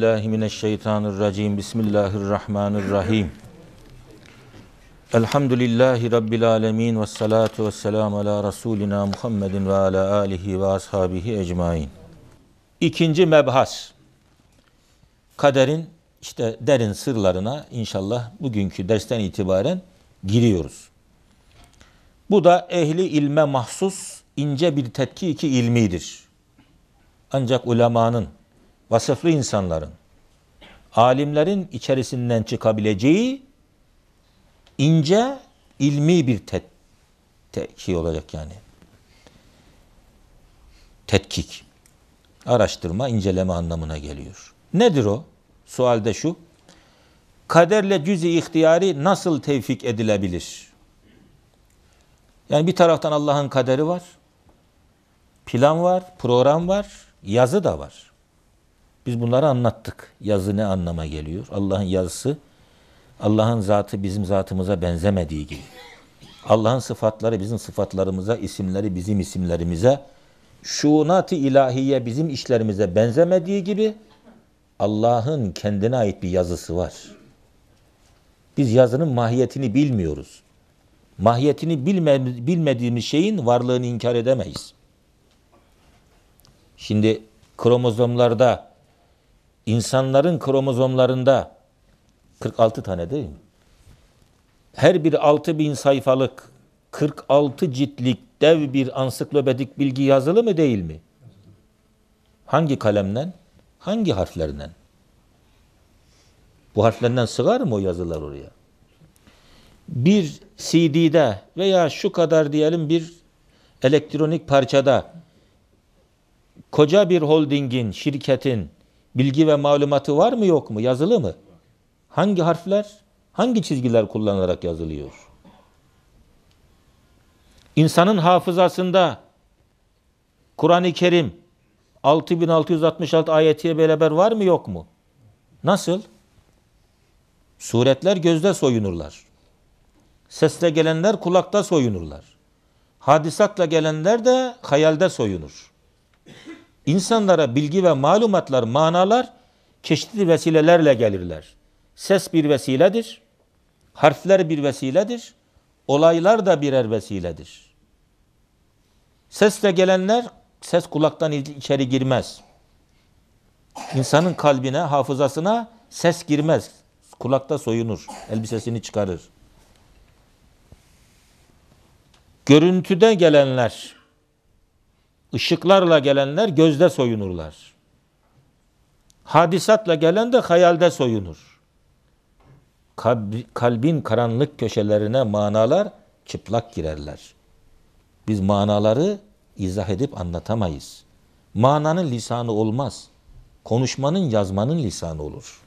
billahi mineşşeytanirracim. Bismillahirrahmanirrahim. Elhamdülillahi rabbil alamin ve salatu vesselam ala rasulina Muhammedin ve ala alihi ve ashabihi ecmaîn. İkinci mebhas. Kaderin işte derin sırlarına inşallah bugünkü dersten itibaren giriyoruz. Bu da ehli ilme mahsus ince bir tetkiki ilmidir. Ancak ulemanın vasıflı insanların, alimlerin içerisinden çıkabileceği ince ilmi bir tet te şey olacak yani. Tetkik, araştırma, inceleme anlamına geliyor. Nedir o? Sualde şu, kaderle cüz-i ihtiyari nasıl tevfik edilebilir? Yani bir taraftan Allah'ın kaderi var, plan var, program var, yazı da var. Biz bunları anlattık. Yazı ne anlama geliyor? Allah'ın yazısı Allah'ın zatı bizim zatımıza benzemediği gibi. Allah'ın sıfatları bizim sıfatlarımıza, isimleri bizim isimlerimize, şuunat-ı ilahiye bizim işlerimize benzemediği gibi Allah'ın kendine ait bir yazısı var. Biz yazının mahiyetini bilmiyoruz. Mahiyetini bilme, bilmediğimiz şeyin varlığını inkar edemeyiz. Şimdi kromozomlarda insanların kromozomlarında 46 tane değil mi? Her biri 6 bin sayfalık 46 ciltlik dev bir ansiklopedik bilgi yazılı mı değil mi? Hangi kalemden? Hangi harflerden? Bu harflerden sığar mı o yazılar oraya? Bir CD'de veya şu kadar diyelim bir elektronik parçada koca bir holdingin, şirketin Bilgi ve malumatı var mı yok mu? Yazılı mı? Hangi harfler, hangi çizgiler kullanılarak yazılıyor? İnsanın hafızasında Kur'an-ı Kerim 6666 ayetiye beraber var mı yok mu? Nasıl? Suretler gözde soyunurlar. Sesle gelenler kulakta soyunurlar. Hadisatla gelenler de hayalde soyunur. İnsanlara bilgi ve malumatlar, manalar çeşitli vesilelerle gelirler. Ses bir vesiledir, harfler bir vesiledir, olaylar da birer vesiledir. Sesle gelenler, ses kulaktan içeri girmez. İnsanın kalbine, hafızasına ses girmez. Kulakta soyunur, elbisesini çıkarır. Görüntüden gelenler, Işıklarla gelenler gözde soyunurlar. Hadisatla gelen de hayalde soyunur. Kalbin karanlık köşelerine manalar çıplak girerler. Biz manaları izah edip anlatamayız. Mananın lisanı olmaz. Konuşmanın, yazmanın lisanı olur.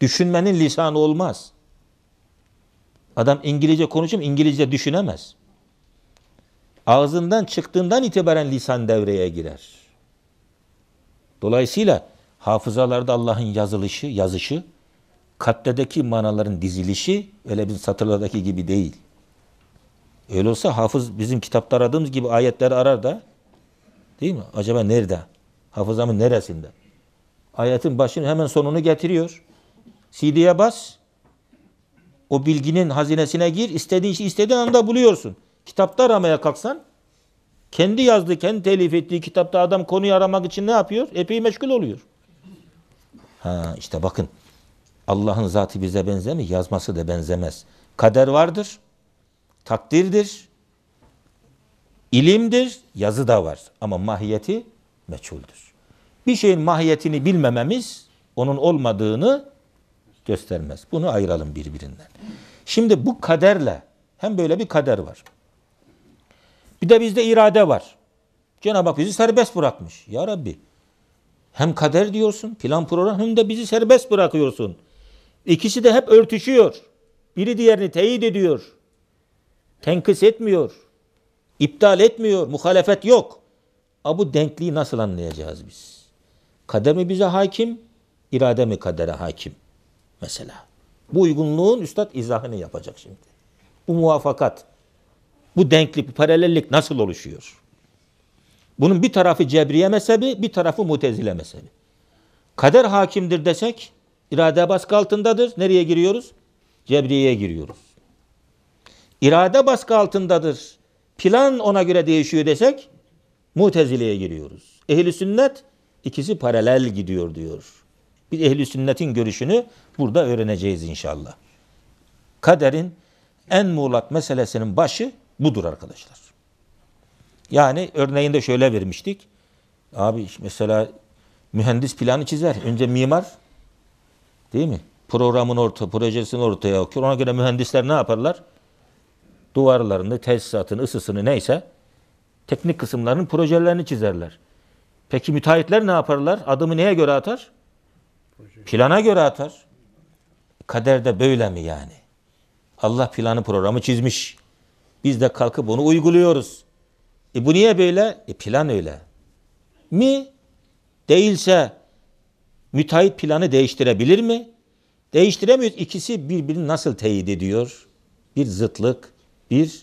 Düşünmenin lisanı olmaz. Adam İngilizce konuşup İngilizce düşünemez ağzından çıktığından itibaren lisan devreye girer. Dolayısıyla hafızalarda Allah'ın yazılışı, yazışı, kalptedeki manaların dizilişi öyle bir satırlardaki gibi değil. Öyle olsa hafız bizim kitapta aradığımız gibi ayetleri arar da değil mi? Acaba nerede? Hafızamın neresinde? Ayetin başını hemen sonunu getiriyor. CD'ye bas. O bilginin hazinesine gir. İstediğin işi istediğin anda buluyorsun. Kitapta aramaya kalksan kendi yazdığı, kendi telif ettiği kitapta adam konuyu aramak için ne yapıyor? Epey meşgul oluyor. Ha işte bakın. Allah'ın zatı bize benzemiyor, yazması da benzemez. Kader vardır, takdirdir, ilimdir, yazı da var ama mahiyeti meçhuldür. Bir şeyin mahiyetini bilmememiz onun olmadığını göstermez. Bunu ayıralım birbirinden. Şimdi bu kaderle hem böyle bir kader var. Bir de bizde irade var. Cenab-ı Hak bizi serbest bırakmış. Ya Rabbi hem kader diyorsun, plan program hem de bizi serbest bırakıyorsun. İkisi de hep örtüşüyor. Biri diğerini teyit ediyor. Tenkıs etmiyor. İptal etmiyor. Muhalefet yok. A bu denkliği nasıl anlayacağız biz? Kader mi bize hakim, İrade mi kadere hakim? Mesela. Bu uygunluğun üstad izahını yapacak şimdi. Bu muvafakat. Bu denklik, bu paralellik nasıl oluşuyor? Bunun bir tarafı cebriye mezhebi, bir tarafı mutezile mezhebi. Kader hakimdir desek, irade baskı altındadır. Nereye giriyoruz? Cebriye'ye giriyoruz. İrade baskı altındadır. Plan ona göre değişiyor desek, mutezileye giriyoruz. Ehli sünnet ikisi paralel gidiyor diyor. Bir ehli sünnetin görüşünü burada öğreneceğiz inşallah. Kaderin en muğlak meselesinin başı budur arkadaşlar. Yani örneğinde şöyle vermiştik. Abi mesela mühendis planı çizer. Önce mimar değil mi? Programın orta, projesini ortaya okuyor. Ona göre mühendisler ne yaparlar? Duvarlarını, tesisatını, ısısını neyse teknik kısımlarının projelerini çizerler. Peki müteahhitler ne yaparlar? Adımı neye göre atar? Plana göre atar. Kader de böyle mi yani? Allah planı programı çizmiş. Biz de kalkıp onu uyguluyoruz. E bu niye böyle? E plan öyle. Mi? Değilse müteahhit planı değiştirebilir mi? Değiştiremiyor. İkisi birbirini nasıl teyit ediyor? Bir zıtlık, bir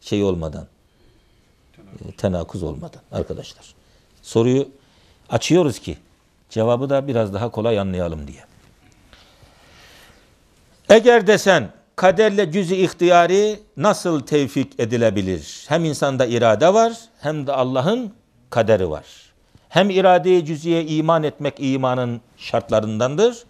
şey olmadan. Tenakuz, tenakuz olmadan arkadaşlar. Soruyu açıyoruz ki cevabı da biraz daha kolay anlayalım diye. Eğer desen kaderle cüzi i ihtiyari nasıl tevfik edilebilir? Hem insanda irade var hem de Allah'ın kaderi var. Hem irade cüziye iman etmek imanın şartlarındandır.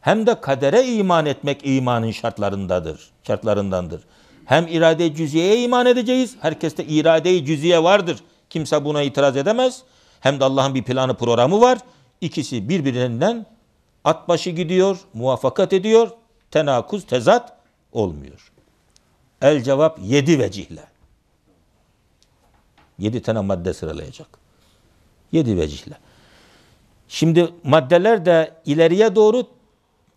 Hem de kadere iman etmek imanın şartlarındadır. Şartlarındandır. Hem irade cüziye iman edeceğiz. Herkeste irade-i cüziye vardır. Kimse buna itiraz edemez. Hem de Allah'ın bir planı programı var. İkisi birbirinden at başı gidiyor, muvaffakat ediyor. Tenakuz, tezat olmuyor. El cevap yedi vecihle. Yedi tane madde sıralayacak. Yedi vecihle. Şimdi maddeler de ileriye doğru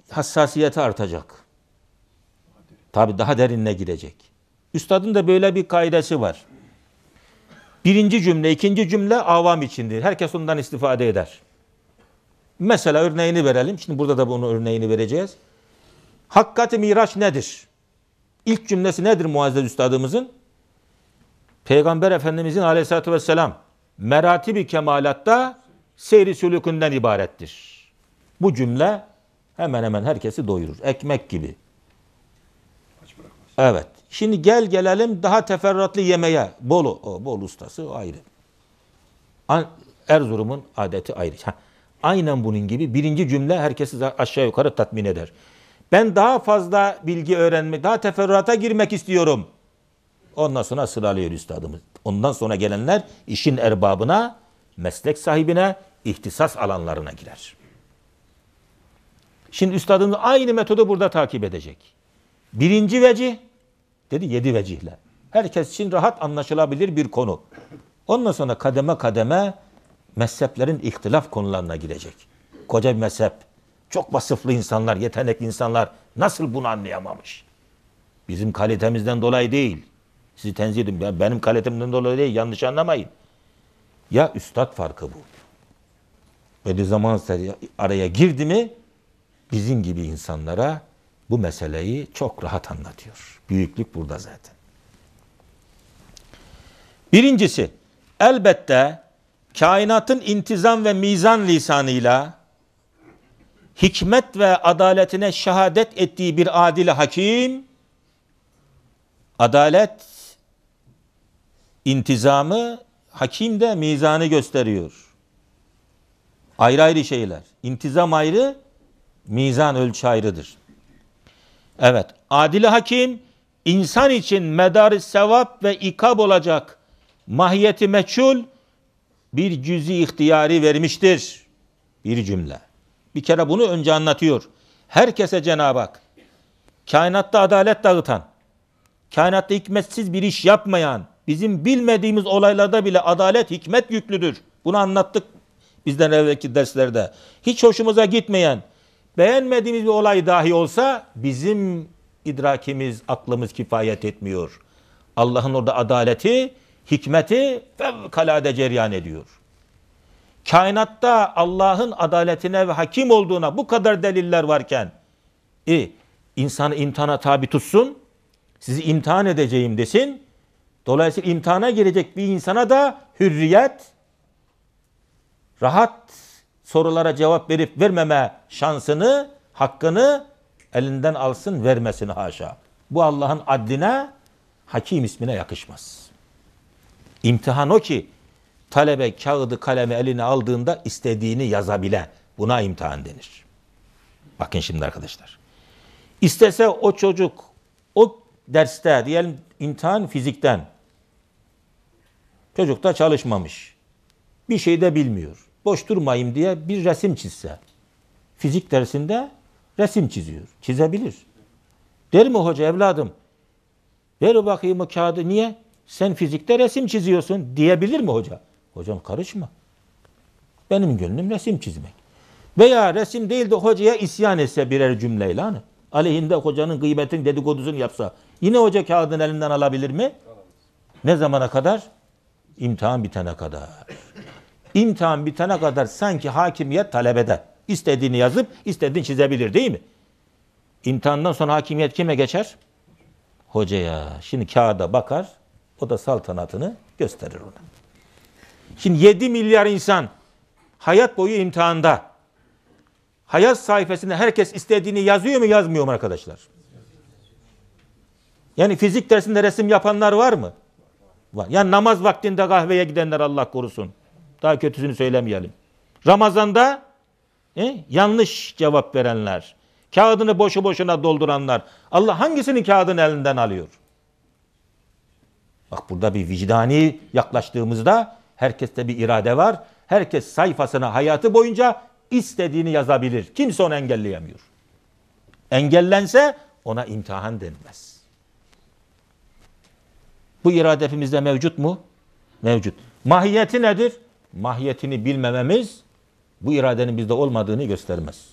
hassasiyeti artacak. Tabi daha derinine gidecek. Üstadın da böyle bir kaidesi var. Birinci cümle, ikinci cümle avam içindir. Herkes ondan istifade eder. Mesela örneğini verelim. Şimdi burada da bunun örneğini vereceğiz. Hakkat-ı Miraç nedir? İlk cümlesi nedir Muazzez Üstadımızın? Peygamber Efendimizin aleyhissalatü vesselam meratibi kemalatta seyri sülükünden ibarettir. Bu cümle hemen hemen herkesi doyurur. Ekmek gibi. Evet. Şimdi gel gelelim daha teferruatlı yemeğe. Bolu. O, Bolu ustası o ayrı. Erzurum'un adeti ayrı. Ha, aynen bunun gibi birinci cümle herkesi aşağı yukarı tatmin eder. Ben daha fazla bilgi öğrenmek, daha teferruata girmek istiyorum. Ondan sonra sıralıyor üstadımız. Ondan sonra gelenler işin erbabına, meslek sahibine, ihtisas alanlarına girer. Şimdi üstadımız aynı metodu burada takip edecek. Birinci vecih, dedi yedi vecihle. Herkes için rahat anlaşılabilir bir konu. Ondan sonra kademe kademe mezheplerin ihtilaf konularına girecek. Koca bir mezhep çok vasıflı insanlar, yetenekli insanlar nasıl bunu anlayamamış? Bizim kalitemizden dolayı değil. Sizi tenzih edin. Ya benim kalitemden dolayı değil. Yanlış anlamayın. Ya üstad farkı bu. Bediüzzaman araya girdi mi bizim gibi insanlara bu meseleyi çok rahat anlatıyor. Büyüklük burada zaten. Birincisi elbette kainatın intizam ve mizan lisanıyla hikmet ve adaletine şehadet ettiği bir adil hakim, adalet intizamı hakim de mizanı gösteriyor. Ayrı ayrı şeyler. İntizam ayrı, mizan ölçü ayrıdır. Evet, adil hakim insan için medarı sevap ve ikab olacak mahiyeti meçhul bir cüzi ihtiyari vermiştir. Bir cümle. Bir kere bunu önce anlatıyor. Herkese Cenab-ı Hak, kainatta adalet dağıtan, kainatta hikmetsiz bir iş yapmayan, bizim bilmediğimiz olaylarda bile adalet hikmet yüklüdür. Bunu anlattık bizden evvelki derslerde. Hiç hoşumuza gitmeyen, beğenmediğimiz bir olay dahi olsa bizim idrakimiz, aklımız kifayet etmiyor. Allah'ın orada adaleti, hikmeti fevkalade ceryan ediyor. Kainatta Allah'ın adaletine ve hakim olduğuna bu kadar deliller varken e, insanı imtihana tabi tutsun. Sizi imtihan edeceğim desin. Dolayısıyla imtihana girecek bir insana da hürriyet, rahat sorulara cevap verip vermeme şansını, hakkını elinden alsın vermesini haşa. Bu Allah'ın adline, hakim ismine yakışmaz. İmtihan o ki talebe kağıdı kalemi eline aldığında istediğini yazabile. Buna imtihan denir. Bakın şimdi arkadaşlar. İstese o çocuk o derste diyelim imtihan fizikten. Çocuk da çalışmamış. Bir şey de bilmiyor. Boş durmayayım diye bir resim çizse. Fizik dersinde resim çiziyor. Çizebilir. Der mi hoca evladım? Ver bakayım o kağıdı. Niye? Sen fizikte resim çiziyorsun diyebilir mi hoca? Hocam karışma. Benim gönlüm resim çizmek. Veya resim değil de hocaya isyan etse birer cümleyle hani. Aleyhinde hocanın gıybetin dedikodusunu yapsa. Yine hoca kağıdın elinden alabilir mi? Ne zamana kadar? İmtihan bitene kadar. İmtihan bitene kadar sanki hakimiyet talebede. İstediğini yazıp istediğini çizebilir değil mi? İmtihandan sonra hakimiyet kime geçer? Hocaya. Şimdi kağıda bakar. O da saltanatını gösterir ona. Şimdi 7 milyar insan hayat boyu imtihanda. Hayat sayfasında herkes istediğini yazıyor mu yazmıyor mu arkadaşlar? Yani fizik dersinde resim yapanlar var mı? Var. Yani namaz vaktinde kahveye gidenler Allah korusun. Daha kötüsünü söylemeyelim. Ramazanda e, yanlış cevap verenler, kağıdını boşu boşuna dolduranlar. Allah hangisinin kağıdını elinden alıyor? Bak burada bir vicdani yaklaştığımızda Herkeste bir irade var. Herkes sayfasına hayatı boyunca istediğini yazabilir. Kimse onu engelleyemiyor. Engellense ona imtihan denmez. Bu irade hepimizde mevcut mu? Mevcut. Mahiyeti nedir? Mahiyetini bilmememiz bu iradenin bizde olmadığını göstermez.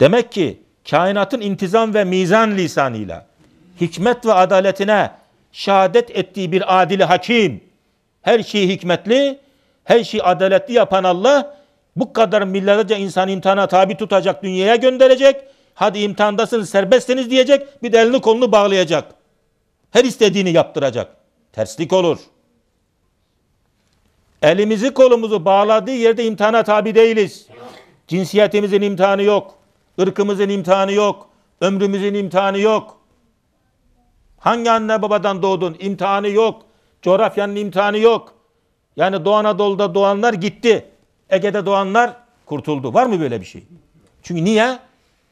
Demek ki kainatın intizam ve mizan lisanıyla hikmet ve adaletine şehadet ettiği bir adili hakim her şeyi hikmetli, her şeyi adaletli yapan Allah bu kadar milyarlarca insan imtihana tabi tutacak, dünyaya gönderecek. Hadi imtihandasınız, serbestsiniz diyecek. Bir de elini kolunu bağlayacak. Her istediğini yaptıracak. Terslik olur. Elimizi kolumuzu bağladığı yerde imtihana tabi değiliz. Cinsiyetimizin imtihanı yok. ırkımızın imtihanı yok. Ömrümüzün imtihanı yok. Hangi anne babadan doğdun? İmtihanı yok. Coğrafyanın imtihanı yok. Yani Doğu Anadolu'da doğanlar gitti. Ege'de doğanlar kurtuldu. Var mı böyle bir şey? Çünkü niye?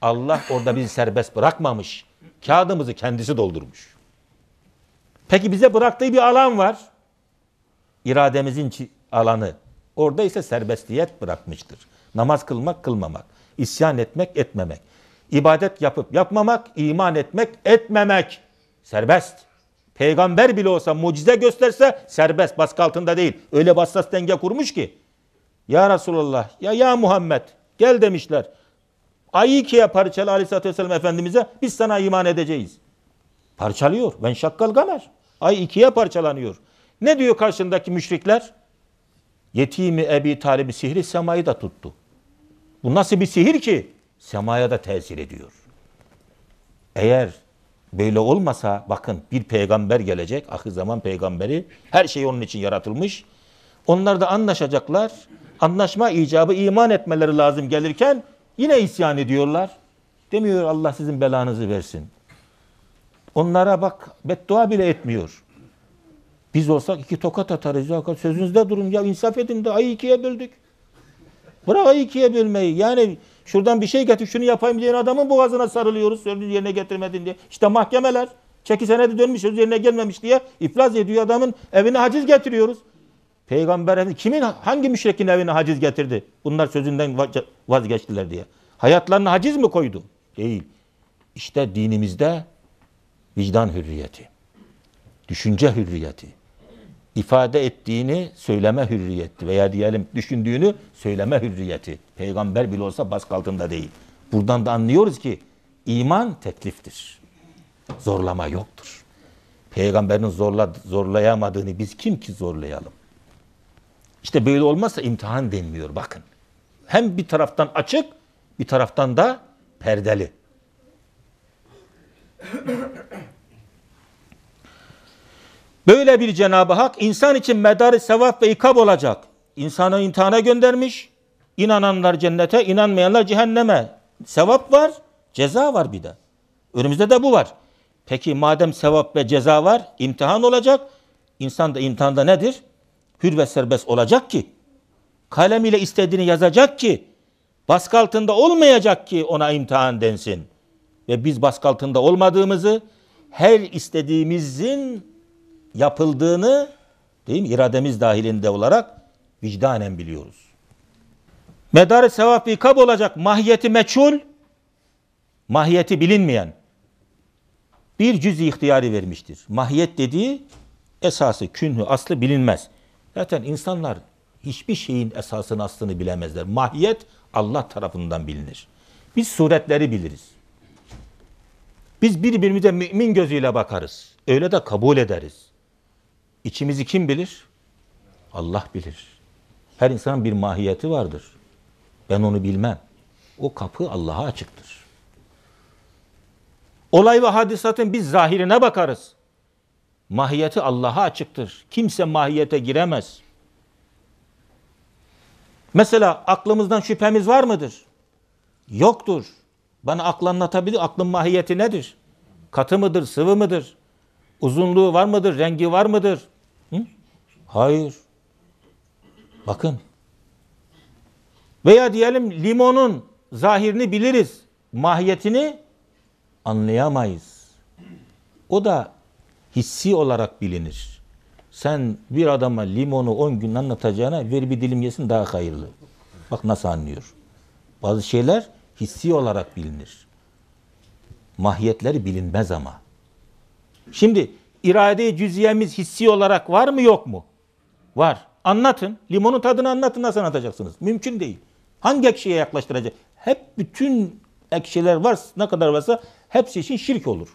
Allah orada bizi serbest bırakmamış. Kağıdımızı kendisi doldurmuş. Peki bize bıraktığı bir alan var. İrademizin alanı. Orada ise serbestiyet bırakmıştır. Namaz kılmak, kılmamak. isyan etmek, etmemek. İbadet yapıp yapmamak, iman etmek, etmemek. Serbest. Peygamber bile olsa mucize gösterse serbest baskı altında değil. Öyle bassas denge kurmuş ki. Ya Resulallah ya ya Muhammed gel demişler. Ayı ikiye parçalı aleyhissalatü vesselam Efendimiz'e biz sana iman edeceğiz. Parçalıyor. Ben şakkal gamer. Ay ikiye parçalanıyor. Ne diyor karşındaki müşrikler? Yetimi Ebi Talib'i sihri semayı da tuttu. Bu nasıl bir sihir ki? Semaya da tesir ediyor. Eğer Böyle olmasa bakın bir peygamber gelecek. Ahir zaman peygamberi. Her şey onun için yaratılmış. Onlar da anlaşacaklar. Anlaşma icabı iman etmeleri lazım gelirken yine isyan ediyorlar. Demiyor Allah sizin belanızı versin. Onlara bak beddua bile etmiyor. Biz olsak iki tokat atarız. Ya. Sözünüzde durun ya insaf edin de ayı ikiye böldük. Bırak ayı ikiye bölmeyi. Yani Şuradan bir şey getir şunu yapayım diyen adamın boğazına sarılıyoruz. Sözünü yerine getirmedin diye. İşte mahkemeler. Çeki senede dönmüş söz yerine gelmemiş diye iflas ediyor adamın evine haciz getiriyoruz. Peygamber kimin hangi müşrikin evine haciz getirdi? Bunlar sözünden vazgeçtiler diye. Hayatlarına haciz mi koydu? Değil. İşte dinimizde vicdan hürriyeti, düşünce hürriyeti, ifade ettiğini söyleme hürriyeti veya diyelim düşündüğünü söyleme hürriyeti. Peygamber bile olsa baskı altında değil. Buradan da anlıyoruz ki iman tekliftir. Zorlama yoktur. Peygamberin zorla, zorlayamadığını biz kim ki zorlayalım? İşte böyle olmazsa imtihan denmiyor bakın. Hem bir taraftan açık bir taraftan da perdeli. Böyle bir Cenab-ı Hak insan için medarı sevap ve ikab olacak. İnsanı imtihana göndermiş. İnananlar cennete, inanmayanlar cehenneme. Sevap var, ceza var bir de. Önümüzde de bu var. Peki madem sevap ve ceza var, imtihan olacak. İnsan da imtihanda nedir? Hür ve serbest olacak ki. Kalemiyle istediğini yazacak ki. Baskı altında olmayacak ki ona imtihan densin. Ve biz baskı altında olmadığımızı, her istediğimizin yapıldığını değil mi? irademiz dahilinde olarak vicdanen biliyoruz. Medarı sevap kab olacak mahiyeti meçhul, mahiyeti bilinmeyen bir cüz ihtiyarı vermiştir. Mahiyet dediği esası, künhü, aslı bilinmez. Zaten insanlar hiçbir şeyin esasını, aslını bilemezler. Mahiyet Allah tarafından bilinir. Biz suretleri biliriz. Biz birbirimize mümin gözüyle bakarız. Öyle de kabul ederiz. İçimizi kim bilir? Allah bilir. Her insanın bir mahiyeti vardır. Ben onu bilmem. O kapı Allah'a açıktır. Olay ve hadisatın biz zahirine bakarız. Mahiyeti Allah'a açıktır. Kimse mahiyete giremez. Mesela aklımızdan şüphemiz var mıdır? Yoktur. Bana aklı anlatabilir. Aklın mahiyeti nedir? Katı mıdır, sıvı mıdır? Uzunluğu var mıdır, rengi var mıdır? Hayır. Bakın. Veya diyelim limonun zahirini biliriz. Mahiyetini anlayamayız. O da hissi olarak bilinir. Sen bir adama limonu 10 gün anlatacağına ver bir dilim yesin daha hayırlı. Bak nasıl anlıyor. Bazı şeyler hissi olarak bilinir. Mahiyetleri bilinmez ama. Şimdi irade-i cüziyemiz hissi olarak var mı yok mu? Var. Anlatın. Limonun tadını anlatın nasıl anlatacaksınız? Mümkün değil. Hangi ekşiye yaklaştıracak? Hep bütün ekşiler var ne kadar varsa hepsi için şirk olur.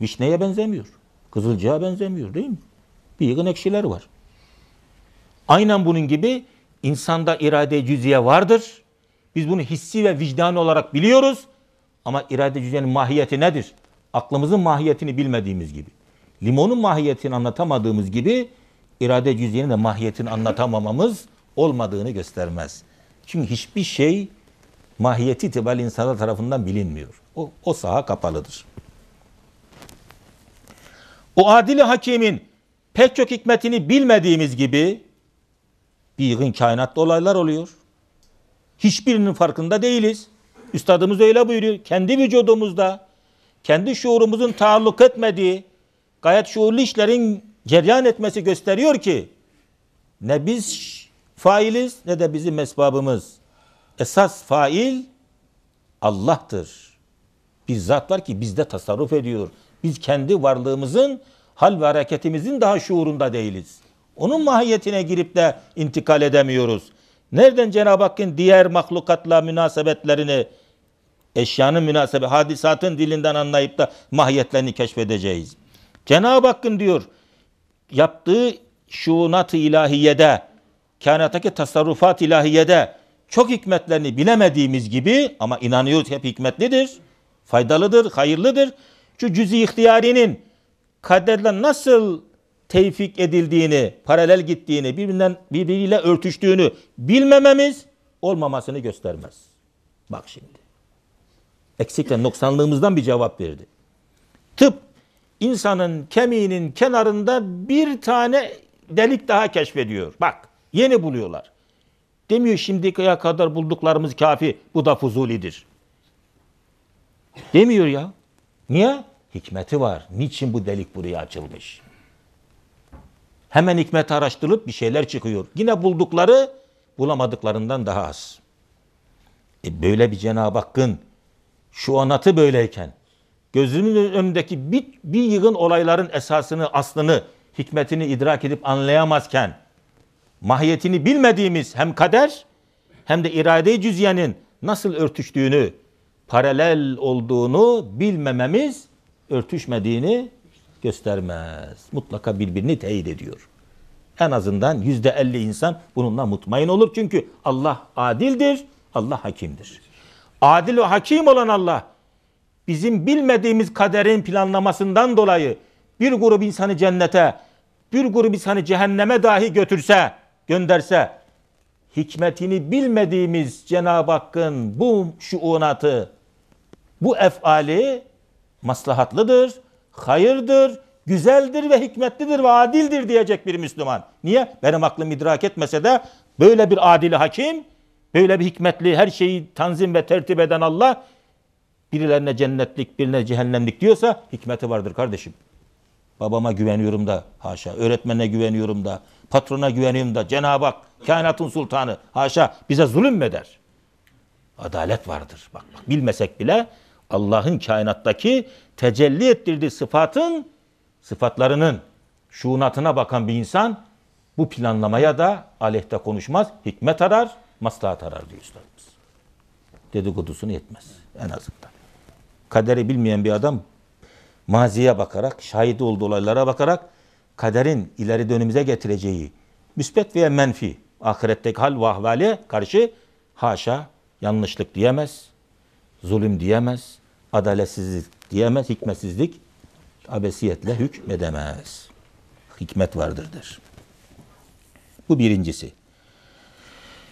Vişneye benzemiyor. Kızılcığa benzemiyor değil mi? Bir yığın ekşiler var. Aynen bunun gibi insanda irade cüziye vardır. Biz bunu hissi ve vicdan olarak biliyoruz. Ama irade cüziyenin mahiyeti nedir? Aklımızın mahiyetini bilmediğimiz gibi. Limonun mahiyetini anlatamadığımız gibi irade cüzeyini de mahiyetini anlatamamamız olmadığını göstermez. Çünkü hiçbir şey mahiyeti itibariyle insanlar tarafından bilinmiyor. O, o saha kapalıdır. O adili hakimin pek çok hikmetini bilmediğimiz gibi bir yığın kainatta olaylar oluyor. Hiçbirinin farkında değiliz. Üstadımız öyle buyuruyor. Kendi vücudumuzda, kendi şuurumuzun taalluk etmediği, gayet şuurlu işlerin ceryan etmesi gösteriyor ki ne biz failiz ne de bizim mesbabımız. Esas fail Allah'tır. Bir zat var ki bizde tasarruf ediyor. Biz kendi varlığımızın hal ve hareketimizin daha şuurunda değiliz. Onun mahiyetine girip de intikal edemiyoruz. Nereden Cenab-ı Hakk'ın diğer mahlukatla münasebetlerini eşyanın münasebe hadisatın dilinden anlayıp da mahiyetlerini keşfedeceğiz. Cenab-ı Hakk'ın diyor yaptığı şunat ı ilahiyede, kainattaki tasarrufat ilahiyede çok hikmetlerini bilemediğimiz gibi ama inanıyoruz hep hikmetlidir, faydalıdır, hayırlıdır. Şu cüz-i ihtiyarinin kaderle nasıl tevfik edildiğini, paralel gittiğini, birbirinden birbiriyle örtüştüğünü bilmememiz olmamasını göstermez. Bak şimdi. eksikten noksanlığımızdan bir cevap verdi. Tıp insanın kemiğinin kenarında bir tane delik daha keşfediyor. Bak yeni buluyorlar. Demiyor şimdiye kadar bulduklarımız kafi. Bu da fuzulidir. Demiyor ya. Niye? Hikmeti var. Niçin bu delik buraya açılmış? Hemen hikmet araştırılıp bir şeyler çıkıyor. Yine buldukları bulamadıklarından daha az. E böyle bir Cenab-ı Hakk'ın şu anatı böyleyken gözümün önündeki bir, bir yığın olayların esasını, aslını, hikmetini idrak edip anlayamazken, mahiyetini bilmediğimiz hem kader hem de irade-i cüzyenin nasıl örtüştüğünü, paralel olduğunu bilmememiz örtüşmediğini göstermez. Mutlaka birbirini teyit ediyor. En azından yüzde elli insan bununla mutmain olur. Çünkü Allah adildir, Allah hakimdir. Adil ve hakim olan Allah bizim bilmediğimiz kaderin planlamasından dolayı bir grup insanı cennete, bir grup insanı cehenneme dahi götürse, gönderse, hikmetini bilmediğimiz Cenab-ı Hakk'ın bu şuunatı, bu efali maslahatlıdır, hayırdır, güzeldir ve hikmetlidir ve adildir diyecek bir Müslüman. Niye? Benim aklım idrak etmese de böyle bir adili hakim, böyle bir hikmetli her şeyi tanzim ve tertip eden Allah birilerine cennetlik, birine cehennemlik diyorsa hikmeti vardır kardeşim. Babama güveniyorum da haşa, öğretmenine güveniyorum da, patrona güveniyorum da, Cenab-ı Hak, kainatın sultanı haşa bize zulüm mü eder? Adalet vardır. Bak, bak bilmesek bile Allah'ın kainattaki tecelli ettirdiği sıfatın, sıfatlarının şuunatına bakan bir insan bu planlamaya da aleyhte konuşmaz. Hikmet arar, maslahat arar diyor üstadımız. Dedikodusunu yetmez en azından kaderi bilmeyen bir adam maziye bakarak, şahit olduğu olaylara bakarak kaderin ileri dönümüze getireceği müspet veya menfi ahiretteki hal ve karşı haşa yanlışlık diyemez, zulüm diyemez, adaletsizlik diyemez, hikmetsizlik abesiyetle hükmedemez. Hikmet vardırdır. Bu birincisi.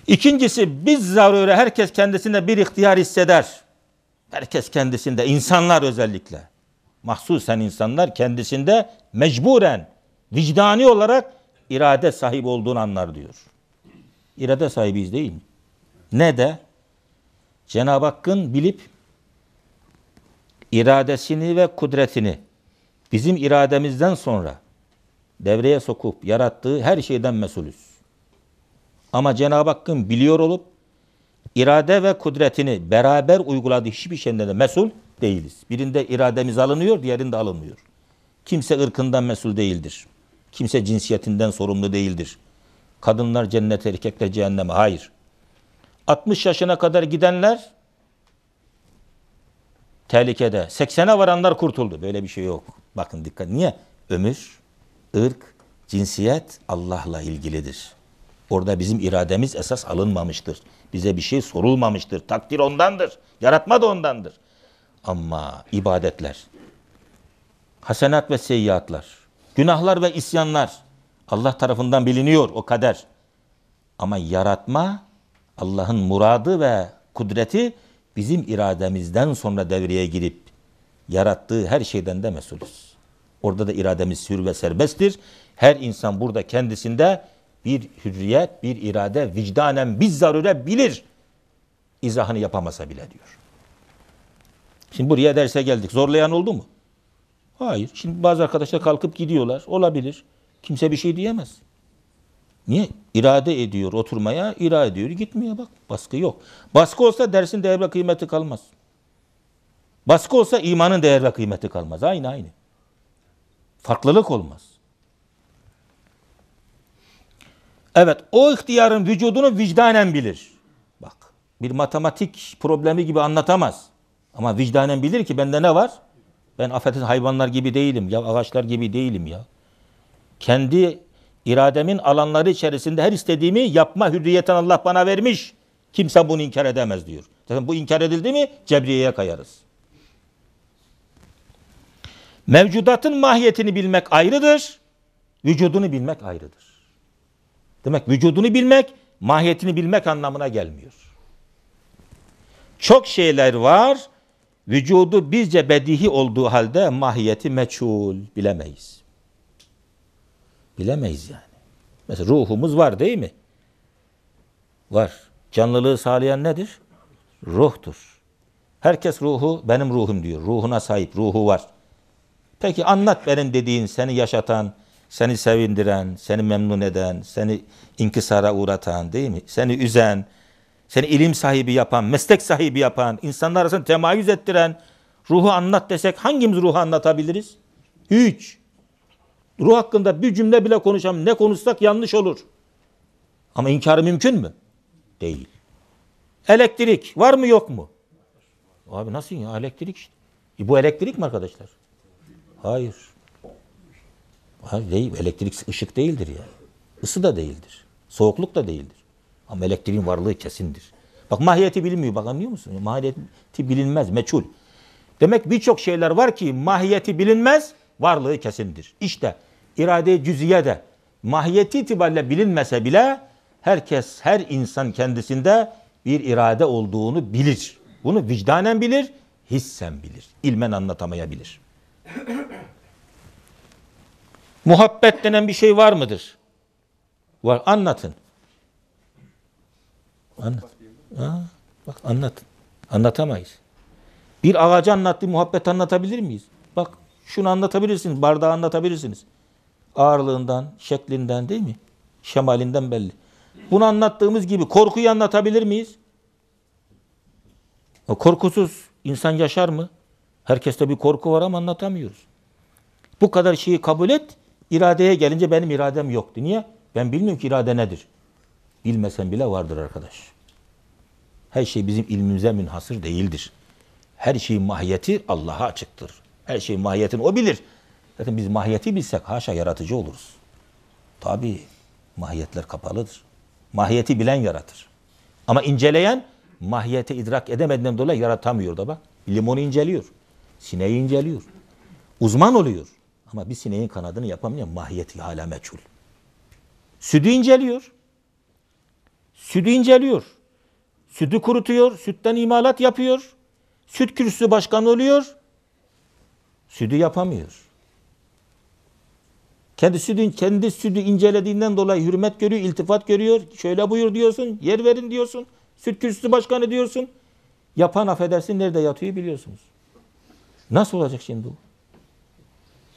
İkincisi biz zarure herkes kendisinde bir ihtiyar hisseder. Herkes kendisinde, insanlar özellikle, mahsusen insanlar kendisinde mecburen, vicdani olarak irade sahibi olduğunu anlar diyor. İrade sahibiyiz değil mi? Ne de Cenab-ı Hakk'ın bilip iradesini ve kudretini bizim irademizden sonra devreye sokup yarattığı her şeyden mesulüz. Ama Cenab-ı Hakk'ın biliyor olup irade ve kudretini beraber uyguladığı hiçbir şeyden de mesul değiliz. Birinde irademiz alınıyor, diğerinde alınmıyor. Kimse ırkından mesul değildir. Kimse cinsiyetinden sorumlu değildir. Kadınlar cennet, erkekler cehenneme. Hayır. 60 yaşına kadar gidenler tehlikede. 80'e varanlar kurtuldu. Böyle bir şey yok. Bakın dikkat. Niye? Ömür, ırk, cinsiyet Allah'la ilgilidir. Orada bizim irademiz esas alınmamıştır. Bize bir şey sorulmamıştır. Takdir ondandır. Yaratma da ondandır. Ama ibadetler, hasenat ve seyyiatlar, günahlar ve isyanlar Allah tarafından biliniyor o kader. Ama yaratma Allah'ın muradı ve kudreti bizim irademizden sonra devreye girip yarattığı her şeyden de mesulüz. Orada da irademiz hür ve serbesttir. Her insan burada kendisinde bir hürriyet, bir irade vicdanen biz zarure bilir. izahını yapamasa bile diyor. Şimdi buraya derse geldik. Zorlayan oldu mu? Hayır. Şimdi bazı arkadaşlar kalkıp gidiyorlar. Olabilir. Kimse bir şey diyemez. Niye? İrade ediyor oturmaya, irade ediyor Gitmiyor. bak. Baskı yok. Baskı olsa dersin değer ve kıymeti kalmaz. Baskı olsa imanın değer ve kıymeti kalmaz. Aynı aynı. Farklılık olmaz. Evet o ihtiyarın vücudunu vicdanen bilir. Bak bir matematik problemi gibi anlatamaz. Ama vicdanen bilir ki bende ne var? Ben affetin hayvanlar gibi değilim ya ağaçlar gibi değilim ya. Kendi irademin alanları içerisinde her istediğimi yapma hürriyetini Allah bana vermiş. Kimse bunu inkar edemez diyor. Zaten bu inkar edildi mi cebriyeye kayarız. Mevcudatın mahiyetini bilmek ayrıdır. Vücudunu bilmek ayrıdır. Demek vücudunu bilmek, mahiyetini bilmek anlamına gelmiyor. Çok şeyler var, vücudu bizce bedihi olduğu halde mahiyeti meçhul, bilemeyiz. Bilemeyiz yani. Mesela ruhumuz var değil mi? Var. Canlılığı sağlayan nedir? Ruhtur. Herkes ruhu benim ruhum diyor. Ruhuna sahip, ruhu var. Peki anlat benim dediğin, seni yaşatan, seni sevindiren, seni memnun eden, seni inkisara uğratan değil mi? Seni üzen, seni ilim sahibi yapan, meslek sahibi yapan, insanlar arasında temayüz ettiren, ruhu anlat desek hangimiz ruhu anlatabiliriz? Hiç. Ruh hakkında bir cümle bile konuşam, ne konuşsak yanlış olur. Ama inkarı mümkün mü? Değil. Elektrik var mı yok mu? Abi nasıl ya elektrik işte. E bu elektrik mi arkadaşlar? Hayır. Ha, değil, elektrik ışık değildir yani. Isı da değildir. Soğukluk da değildir. Ama elektriğin varlığı kesindir. Bak mahiyeti bilmiyor. Bak anlıyor musun? Mahiyeti bilinmez, meçhul. Demek birçok şeyler var ki mahiyeti bilinmez, varlığı kesindir. İşte irade cüziye de mahiyeti itibariyle bilinmese bile herkes, her insan kendisinde bir irade olduğunu bilir. Bunu vicdanen bilir, hissen bilir. İlmen anlatamayabilir. Muhabbet denen bir şey var mıdır? Var. Anlatın. Anlat. Ha, bak anlatın. Anlatamayız. Bir ağacı anlattığı muhabbet anlatabilir miyiz? Bak şunu anlatabilirsiniz. Bardağı anlatabilirsiniz. Ağırlığından, şeklinden değil mi? Şemalinden belli. Bunu anlattığımız gibi korkuyu anlatabilir miyiz? O korkusuz insan yaşar mı? Herkeste bir korku var ama anlatamıyoruz. Bu kadar şeyi kabul et. İradeye gelince benim iradem yoktu. Niye? Ben bilmiyorum ki irade nedir. Bilmesen bile vardır arkadaş. Her şey bizim ilmimize münhasır değildir. Her şeyin mahiyeti Allah'a açıktır. Her şeyin mahiyetini o bilir. Zaten biz mahiyeti bilsek haşa yaratıcı oluruz. Tabi mahiyetler kapalıdır. Mahiyeti bilen yaratır. Ama inceleyen mahiyeti idrak edemediğinden dolayı yaratamıyor da bak. Limonu inceliyor. Sineği inceliyor. Uzman oluyor. Ama bir sineğin kanadını yapamıyor mahiyeti hala meçhul. Sütü inceliyor. Sütü inceliyor. Sütü kurutuyor. Sütten imalat yapıyor. Süt kürsüsü başkanı oluyor. Sütü yapamıyor. Kendi sütü, kendi sütü incelediğinden dolayı hürmet görüyor, iltifat görüyor. Şöyle buyur diyorsun, yer verin diyorsun. Süt kürsüsü başkanı diyorsun. Yapan affedersin nerede yatıyor biliyorsunuz. Nasıl olacak şimdi bu?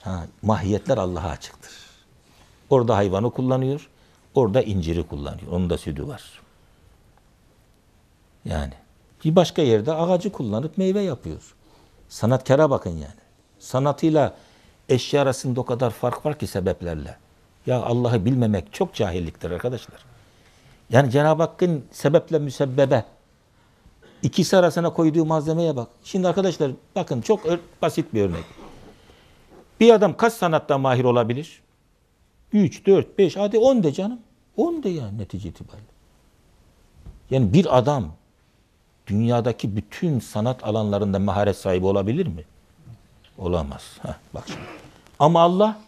Ha, mahiyetler Allah'a açıktır. Orada hayvanı kullanıyor, orada inciri kullanıyor. Onun da sütü var. Yani bir başka yerde ağacı kullanıp meyve yapıyor. Sanatkara bakın yani. Sanatıyla eşya arasında o kadar fark var ki sebeplerle. Ya Allah'ı bilmemek çok cahilliktir arkadaşlar. Yani Cenab-ı Hakk'ın sebeple müsebbebe ikisi arasına koyduğu malzemeye bak. Şimdi arkadaşlar bakın çok basit bir örnek. Bir adam kaç sanatta mahir olabilir? 3, 4, 5, hadi 10 de canım. 10 de yani netice itibariyle. Yani bir adam dünyadaki bütün sanat alanlarında maharet sahibi olabilir mi? Olamaz. Heh, bak şimdi. Ama Allah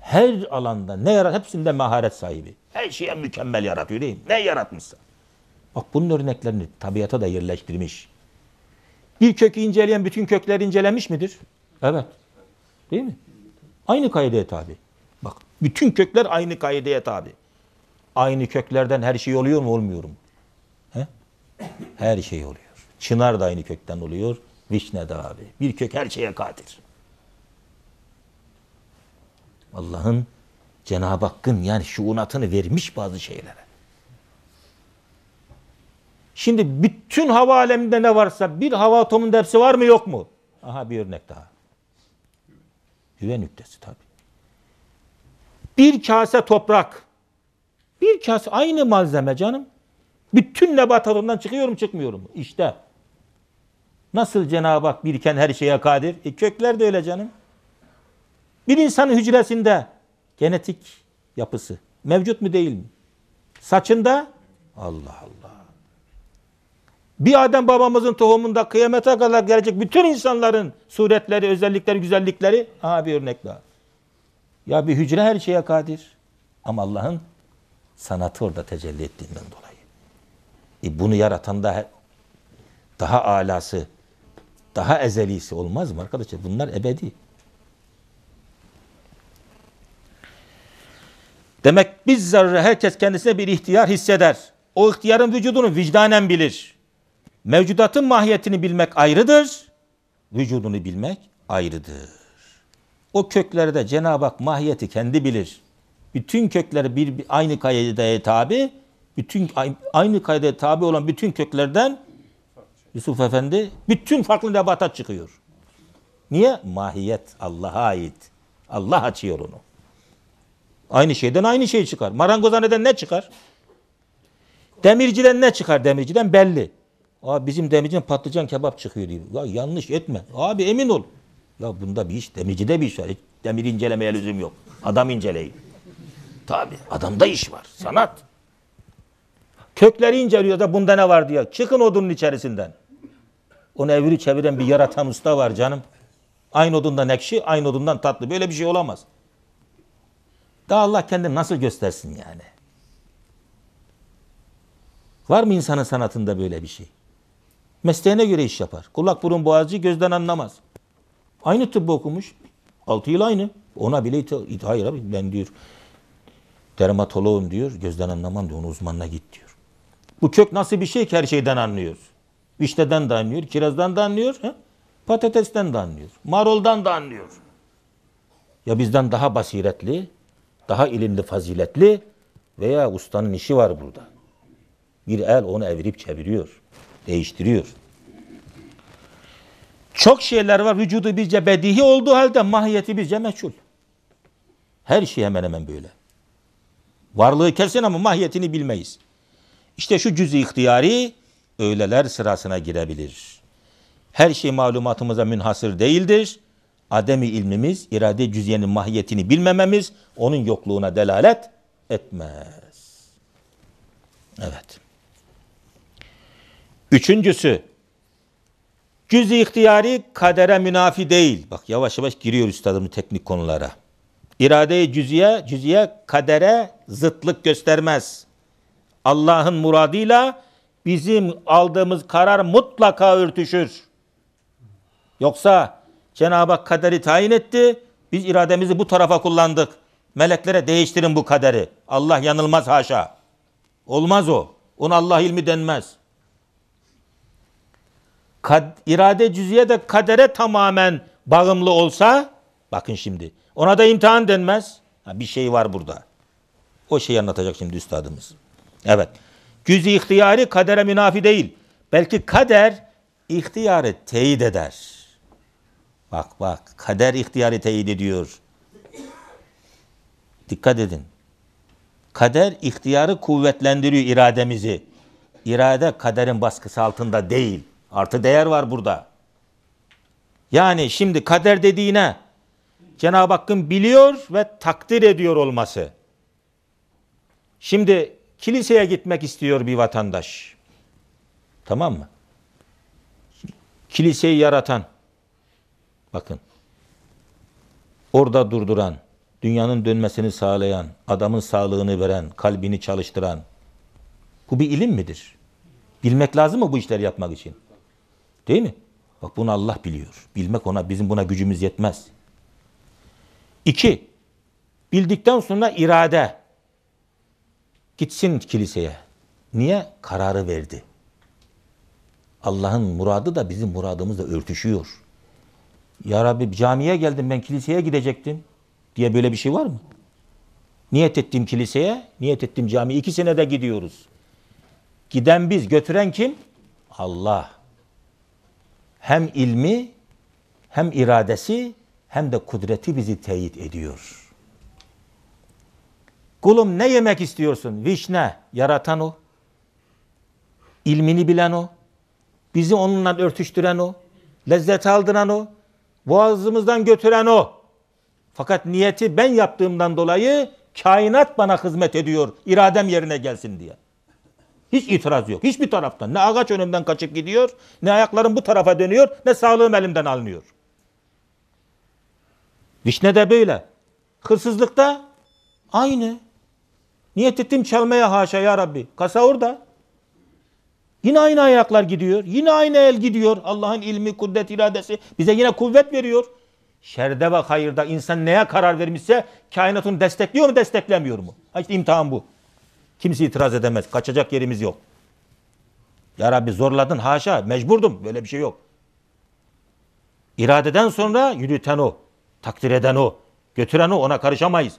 her alanda ne yarat hepsinde maharet sahibi. Her şeye mükemmel yaratıyor değil mi? Ne yaratmışsa. Bak bunun örneklerini tabiata da yerleştirmiş. Bir kökü inceleyen bütün kökleri incelemiş midir? Evet. Değil mi? Aynı kaideye tabi. Bak bütün kökler aynı kaideye tabi. Aynı köklerden her şey oluyor mu olmuyor mu? He? Her şey oluyor. Çınar da aynı kökten oluyor. Vişne de abi. Bir kök her şeye kadir. Allah'ın Cenab-ı Hakk'ın yani şuunatını vermiş bazı şeylere. Şimdi bütün hava aleminde ne varsa bir hava atomunun dersi var mı yok mu? Aha bir örnek daha. Güven nüktesi tabii. Bir kase toprak. Bir kase aynı malzeme canım. Bütün nebatat çıkıyorum çıkmıyorum. İşte. Nasıl Cenab-ı Hak biriken her şeye kadir? E kökler de öyle canım. Bir insanın hücresinde genetik yapısı mevcut mu değil mi? Saçında Allah Allah. Bir Adem babamızın tohumunda kıyamete kadar gelecek bütün insanların suretleri, özellikleri, güzellikleri aha bir örnek daha. Ya bir hücre her şeye kadir. Ama Allah'ın sanatı orada tecelli ettiğinden dolayı. E bunu yaratan da daha alası, daha ezelisi olmaz mı arkadaşlar? Bunlar ebedi. Demek biz zerre herkes kendisine bir ihtiyar hisseder. O ihtiyarın vücudunu vicdanen bilir. Mevcudatın mahiyetini bilmek ayrıdır. Vücudunu bilmek ayrıdır. O köklerde Cenab-ı Hak mahiyeti kendi bilir. Bütün kökler bir, aynı kaydede tabi, bütün aynı kaydede tabi olan bütün köklerden Yusuf Efendi bütün farklı nebatat çıkıyor. Niye? Mahiyet Allah'a ait. Allah açıyor onu. Aynı şeyden aynı şey çıkar. Marangozhaneden ne çıkar? Demirciden ne çıkar demirciden? Belli. Aa, bizim demircinin patlıcan kebap çıkıyor diyor. Ya yanlış etme. Abi emin ol. Ya bunda bir iş, demircide bir iş var. Hiç demir incelemeye lüzum yok. Adam inceleyin. Tabi adamda iş var. Sanat. Kökleri inceliyor da bunda ne var diyor. Çıkın odunun içerisinden. Onu evri çeviren bir yaratan usta var canım. Aynı odundan ekşi, aynı odundan tatlı. Böyle bir şey olamaz. Da Allah kendini nasıl göstersin yani? Var mı insanın sanatında böyle bir şey? Mesleğine göre iş yapar. Kulak burun boğazcı gözden anlamaz. Aynı tıbbı okumuş. 6 yıl aynı. Ona bile it- hayır abi ben diyor dermatoloğum diyor. Gözden anlamam diyor. Onun uzmanına git diyor. Bu kök nasıl bir şey ki her şeyden anlıyor? Vişneden de anlıyor, kirazdan da anlıyor, he? patatesten de anlıyor, maroldan da anlıyor. Ya bizden daha basiretli, daha ilimli, faziletli veya ustanın işi var burada. Bir el onu evirip çeviriyor değiştiriyor. Çok şeyler var vücudu bizce bedihi olduğu halde mahiyeti bizce meçhul. Her şey hemen hemen böyle. Varlığı kesin ama mahiyetini bilmeyiz. İşte şu cüz-i ihtiyari öyleler sırasına girebilir. Her şey malumatımıza münhasır değildir. Ademi ilmimiz, irade cüziyenin mahiyetini bilmememiz onun yokluğuna delalet etmez. Evet. Üçüncüsü, cüz-i ihtiyari kadere münafi değil. Bak yavaş yavaş giriyor üstadımın teknik konulara. İrade-i cüziye, cüziye kadere zıtlık göstermez. Allah'ın muradıyla bizim aldığımız karar mutlaka örtüşür. Yoksa Cenab-ı Hak kaderi tayin etti. Biz irademizi bu tarafa kullandık. Meleklere değiştirin bu kaderi. Allah yanılmaz haşa. Olmaz o. Ona Allah ilmi denmez kad, irade cüziye de kadere tamamen bağımlı olsa bakın şimdi ona da imtihan denmez. Ha, bir şey var burada. O şeyi anlatacak şimdi üstadımız. Evet. Cüz-i ihtiyari kadere münafi değil. Belki kader ihtiyarı teyit eder. Bak bak kader ihtiyarı teyit ediyor. Dikkat edin. Kader ihtiyarı kuvvetlendiriyor irademizi. İrade kaderin baskısı altında değil. Artı değer var burada. Yani şimdi kader dediğine Cenab-ı Hakk'ın biliyor ve takdir ediyor olması. Şimdi kiliseye gitmek istiyor bir vatandaş. Tamam mı? Kiliseyi yaratan, bakın, orada durduran, dünyanın dönmesini sağlayan, adamın sağlığını veren, kalbini çalıştıran, bu bir ilim midir? Bilmek lazım mı bu işleri yapmak için? Değil mi? Bak bunu Allah biliyor. Bilmek ona bizim buna gücümüz yetmez. İki, bildikten sonra irade. Gitsin kiliseye. Niye? Kararı verdi. Allah'ın muradı da bizim muradımızla örtüşüyor. Ya Rabbi camiye geldim ben kiliseye gidecektim diye böyle bir şey var mı? Niyet ettim kiliseye, niyet ettim cami. İki sene de gidiyoruz. Giden biz, götüren kim? Allah hem ilmi hem iradesi hem de kudreti bizi teyit ediyor. Kulum ne yemek istiyorsun? Vişne, yaratan o. İlmini bilen o. Bizi onunla örtüştüren o. Lezzet aldıran o. Boğazımızdan götüren o. Fakat niyeti ben yaptığımdan dolayı kainat bana hizmet ediyor. İradem yerine gelsin diye. Hiç itiraz yok. Hiçbir taraftan. Ne ağaç önümden kaçıp gidiyor, ne ayaklarım bu tarafa dönüyor, ne sağlığım elimden alınıyor. Vişne de böyle. Hırsızlıkta aynı. Niyet ettim çalmaya haşa ya Rabbi. Kasa orada. Yine aynı ayaklar gidiyor. Yine aynı el gidiyor. Allah'ın ilmi, kudret, iradesi bize yine kuvvet veriyor. Şerde ve hayırda insan neye karar vermişse kainatını destekliyor mu, desteklemiyor mu? İşte imtihan bu. Kimse itiraz edemez. Kaçacak yerimiz yok. Ya Rabbi zorladın haşa mecburdum böyle bir şey yok. İradeden sonra yürüten o. Takdir eden o. Götüren o ona karışamayız.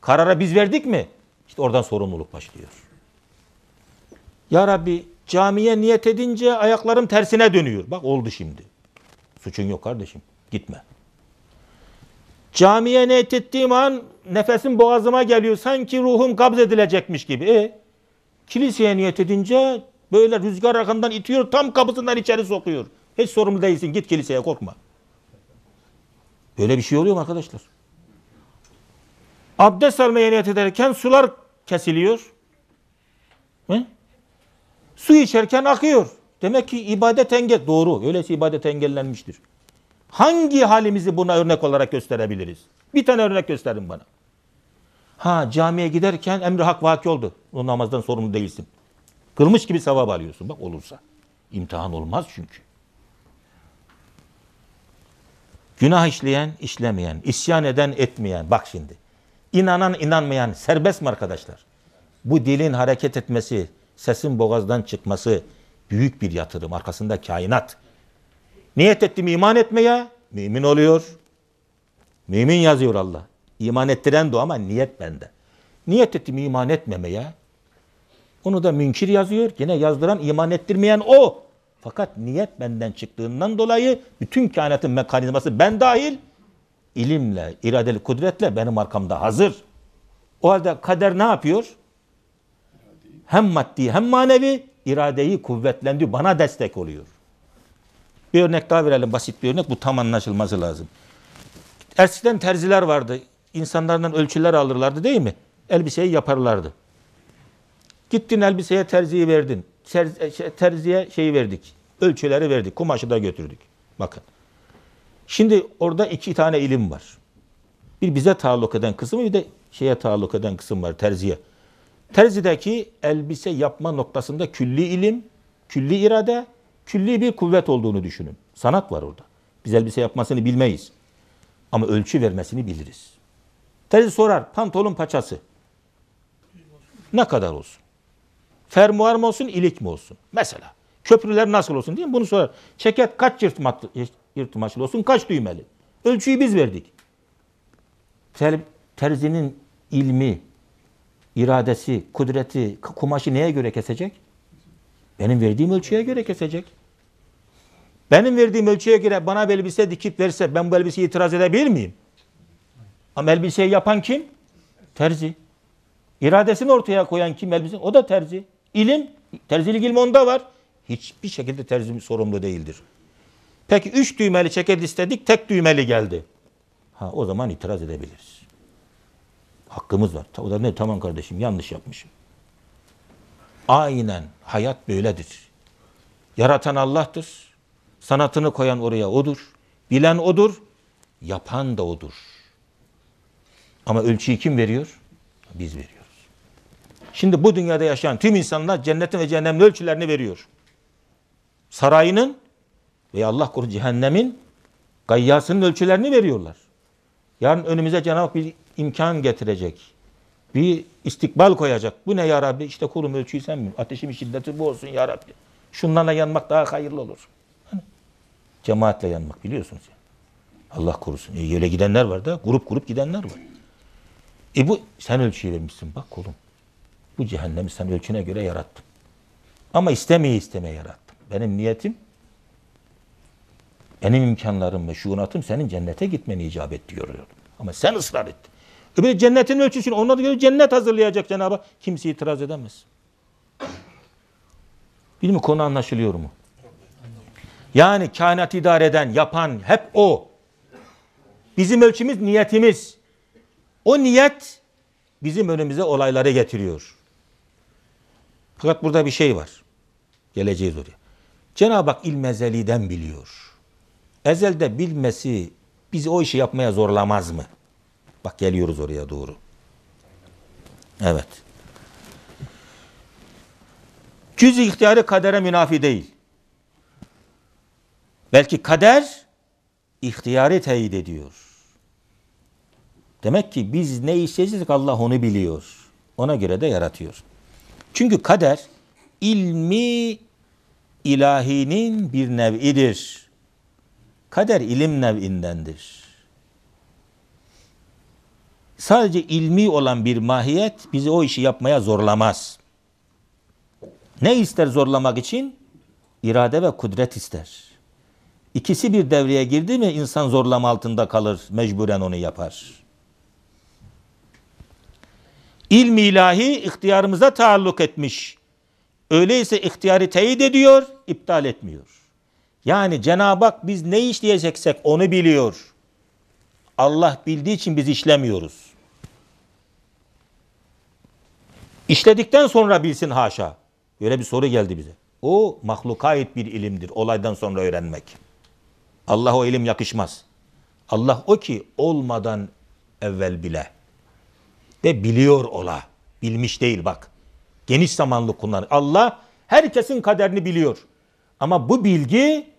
Karara biz verdik mi? İşte oradan sorumluluk başlıyor. Ya Rabbi camiye niyet edince ayaklarım tersine dönüyor. Bak oldu şimdi. Suçun yok kardeşim. Gitme. Camiye niyet ettiğim an nefesim boğazıma geliyor. Sanki ruhum kabz edilecekmiş gibi. E, kiliseye niyet edince böyle rüzgar arkandan itiyor. Tam kapısından içeri sokuyor. Hiç sorumlu değilsin. Git kiliseye korkma. Böyle bir şey oluyor mu arkadaşlar? Abdest almaya niyet ederken sular kesiliyor. He? Su içerken akıyor. Demek ki ibadet engel. Doğru. Öyleyse ibadet engellenmiştir. Hangi halimizi buna örnek olarak gösterebiliriz? Bir tane örnek gösterin bana. Ha camiye giderken emri hak vaki oldu. O namazdan sorumlu değilsin. Kılmış gibi sevap alıyorsun bak olursa. İmtihan olmaz çünkü. Günah işleyen, işlemeyen, isyan eden, etmeyen. Bak şimdi. İnanan, inanmayan serbest mi arkadaşlar? Bu dilin hareket etmesi, sesin boğazdan çıkması büyük bir yatırım. Arkasında kainat. Niyet etti mi iman etmeye? Mümin oluyor. Mümin yazıyor Allah. İman ettiren de o ama niyet bende. Niyet etti mi iman etmemeye? Onu da münkir yazıyor. Yine yazdıran iman ettirmeyen o. Fakat niyet benden çıktığından dolayı bütün kainatın mekanizması ben dahil ilimle, iradeli kudretle benim arkamda hazır. O halde kader ne yapıyor? Hem maddi hem manevi iradeyi kuvvetlendi bana destek oluyor. Bir örnek daha verelim basit bir örnek. Bu tam anlaşılması lazım. Eskiden terziler vardı. İnsanlardan ölçüler alırlardı değil mi? Elbiseyi yaparlardı. Gittin elbiseye terziyi verdin. E, şey, terziye şeyi verdik. Ölçüleri verdik. Kumaşı da götürdük. Bakın. Şimdi orada iki tane ilim var. Bir bize taalluk eden kısım bir de şeye taalluk eden kısım var terziye. Terzideki elbise yapma noktasında külli ilim, külli irade, külli bir kuvvet olduğunu düşünün. Sanat var orada. Biz elbise yapmasını bilmeyiz. Ama ölçü vermesini biliriz. Terzi sorar pantolon paçası. Ne kadar olsun? Fermuar mı olsun, ilik mi olsun? Mesela köprüler nasıl olsun diye bunu sorar. Çeket kaç yırtmaçlı olsun, kaç düğmeli? Ölçüyü biz verdik. Terzinin ilmi, iradesi, kudreti, kumaşı neye göre kesecek? Benim verdiğim ölçüye göre kesecek. Benim verdiğim ölçüye göre bana bir elbise dikip verse ben bu elbiseye itiraz edebilir miyim? Ama elbiseyi yapan kim? Terzi. İradesini ortaya koyan kim elbise? O da terzi. İlim, terzilik ilmi onda var. Hiçbir şekilde terzi sorumlu değildir. Peki üç düğmeli çeker istedik, tek düğmeli geldi. Ha o zaman itiraz edebiliriz. Hakkımız var. O da ne? Tamam kardeşim yanlış yapmışım. Aynen hayat böyledir. Yaratan Allah'tır. Sanatını koyan oraya odur. Bilen odur. Yapan da odur. Ama ölçüyü kim veriyor? Biz veriyoruz. Şimdi bu dünyada yaşayan tüm insanlar cennetin ve cehennemin ölçülerini veriyor. Sarayının veya Allah korusun cehennemin gayyasının ölçülerini veriyorlar. Yarın önümüze Cenab-ı Hak bir imkan getirecek. Bir istikbal koyacak. Bu ne ya Rabbi? İşte kulum ölçüyü sen mi? Ateşim şiddeti bu olsun ya Rabbi. Şunlarla yanmak daha hayırlı olur. Cemaatle yanmak biliyorsunuz. Yani. Allah korusun. E, öyle gidenler var da grup grup gidenler var. E bu sen ölçüylemişsin bak kolum. Bu cehennemi sen ölçüne göre yarattın. Ama istemeye istemeye yarattım. Benim niyetim benim imkanlarım ve şuunatım senin cennete gitmeni icap etti görüyorum. Ama sen ısrar ettin. Öbür cennetin ölçüsünü ona göre cennet hazırlayacak Cenab-ı Hak. Kimse itiraz edemez. Bilmiyorum konu anlaşılıyor mu? Yani kainat idare eden, yapan hep o. Bizim ölçümüz niyetimiz. O niyet bizim önümüze olayları getiriyor. Fakat burada bir şey var. Geleceğiz oraya. Cenab-ı Hak ilmezeliden biliyor. Ezelde bilmesi bizi o işi yapmaya zorlamaz mı? Bak geliyoruz oraya doğru. Evet. Cüz ihtiyarı kadere münafi değil. Belki kader ihtiyarı teyit ediyor. Demek ki biz ne isteyeceğiz Allah onu biliyor. Ona göre de yaratıyor. Çünkü kader ilmi ilahinin bir nev'idir. Kader ilim nev'indendir. Sadece ilmi olan bir mahiyet bizi o işi yapmaya zorlamaz. Ne ister zorlamak için? İrade ve kudret ister. İkisi bir devreye girdi mi insan zorlama altında kalır, mecburen onu yapar. İlmi ilahi ihtiyarımıza taalluk etmiş. Öyleyse ihtiyarı teyit ediyor, iptal etmiyor. Yani Cenab-ı Hak biz ne işleyeceksek onu biliyor. Allah bildiği için biz işlemiyoruz. İşledikten sonra bilsin haşa. Böyle bir soru geldi bize. O mahluka ait bir ilimdir. Olaydan sonra öğrenmek. Allah o ilim yakışmaz. Allah o ki olmadan evvel bile de biliyor ola. Bilmiş değil bak. Geniş zamanlı kullan. Allah herkesin kaderini biliyor. Ama bu bilgi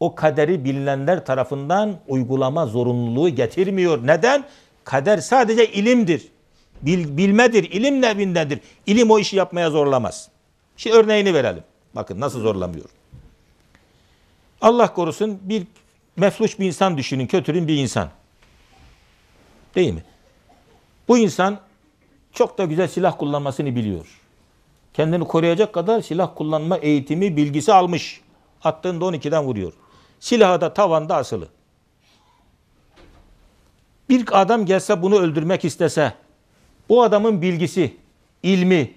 o kaderi bilinenler tarafından uygulama zorunluluğu getirmiyor. Neden? Kader sadece ilimdir. Bil, bilmedir. İlim nevindendir. İlim o işi yapmaya zorlamaz. Şimdi örneğini verelim. Bakın nasıl zorlamıyor. Allah korusun bir mefluç bir insan düşünün, kötürün bir insan. Değil mi? Bu insan çok da güzel silah kullanmasını biliyor. Kendini koruyacak kadar silah kullanma eğitimi, bilgisi almış. Attığında 12'den vuruyor. Silahı da tavanda asılı. Bir adam gelse bunu öldürmek istese, bu adamın bilgisi, ilmi,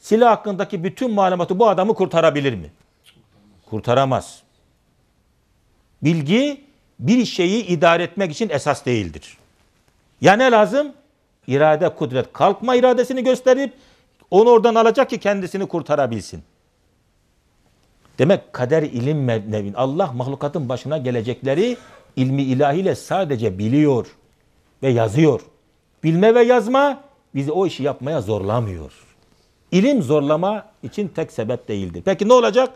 silah hakkındaki bütün malumatı bu adamı kurtarabilir mi? Kurtaramaz. Bilgi bir şeyi idare etmek için esas değildir. Ya ne lazım? İrade, kudret. Kalkma iradesini gösterip onu oradan alacak ki kendisini kurtarabilsin. Demek kader ilim nevin. Allah mahlukatın başına gelecekleri ilmi ilahiyle sadece biliyor ve yazıyor. Bilme ve yazma bizi o işi yapmaya zorlamıyor. İlim zorlama için tek sebep değildir. Peki ne olacak?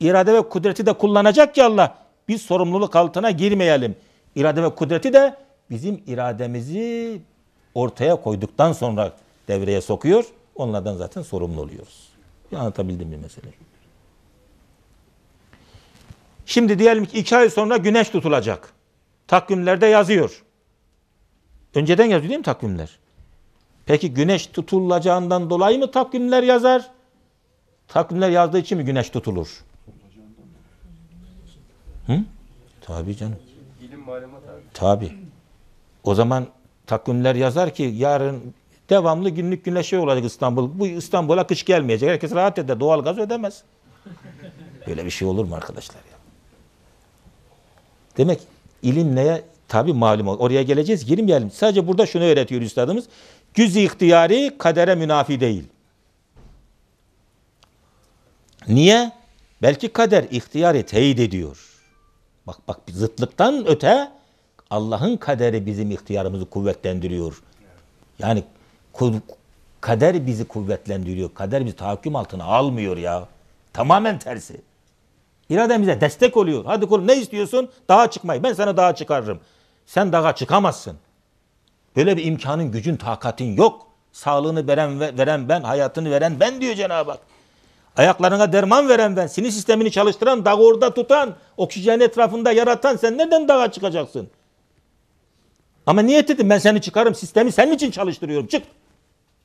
İrade ve kudreti de kullanacak ki Allah. Biz sorumluluk altına girmeyelim. İrade ve kudreti de bizim irademizi ortaya koyduktan sonra devreye sokuyor. Onlardan zaten sorumlu oluyoruz. Bir anlatabildim mi meseleyi? Şimdi diyelim ki iki ay sonra güneş tutulacak. Takvimlerde yazıyor. Önceden yazıyor değil mi takvimler? Peki güneş tutulacağından dolayı mı takvimler yazar? Takvimler yazdığı için mi güneş tutulur? Hı? Tabii canım. İlim malumat abi. Tabii. O zaman takvimler yazar ki yarın devamlı günlük güneşe olacak İstanbul. Bu İstanbul'a kış gelmeyecek. Herkes rahat eder. Doğalgaz ödemez. Böyle bir şey olur mu arkadaşlar ya? Demek ilim neye tabi malum olur. Oraya geleceğiz. Girmeyelim. Sadece burada şunu öğretiyor üstadımız. Güz i ihtiyari kadere münafi değil. Niye? Belki kader ihtiyarı teyit ediyor. Bak bak zıtlıktan öte Allah'ın kaderi bizim ihtiyarımızı kuvvetlendiriyor. Yani kader bizi kuvvetlendiriyor. Kader bizi tahakküm altına almıyor ya. Tamamen tersi. İrademize destek oluyor. Hadi kulum ne istiyorsun? Dağa çıkmayı. Ben sana dağa çıkarırım. Sen dağa çıkamazsın. Böyle bir imkanın, gücün, takatin yok. Sağlığını veren, veren ben, hayatını veren ben diyor Cenab-ı Hak. Ayaklarına derman veren ben, sinir sistemini çalıştıran, dağı orada tutan, oksijen etrafında yaratan sen nereden dağa çıkacaksın? Ama niyet ettim ben seni çıkarım, sistemi senin için çalıştırıyorum, çık.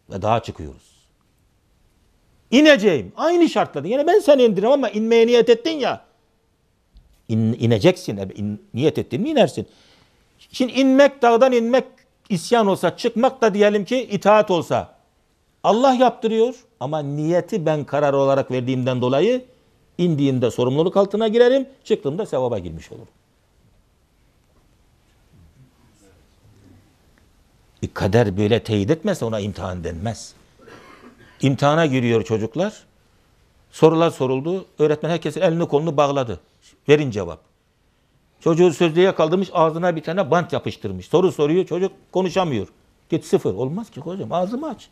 Ve dağa çıkıyoruz. İneceğim. Aynı şartlarda. Yine ben seni indiririm ama inmeye niyet ettin ya. İn, ineceksin. E, in, niyet ettin mi inersin. Şimdi inmek, dağdan inmek isyan olsa, çıkmak da diyelim ki itaat olsa. Allah yaptırıyor. Ama niyeti ben karar olarak verdiğimden dolayı indiğimde sorumluluk altına girerim, çıktığımda sevaba girmiş olurum. E kader böyle teyit etmezse ona imtihan denmez. İmtihana giriyor çocuklar. Sorular soruldu. Öğretmen herkesin elini kolunu bağladı. Verin cevap. Çocuğu sözlüğe kaldırmış ağzına bir tane bant yapıştırmış. Soru soruyor çocuk konuşamıyor. Git sıfır. Olmaz ki hocam ağzımı aç.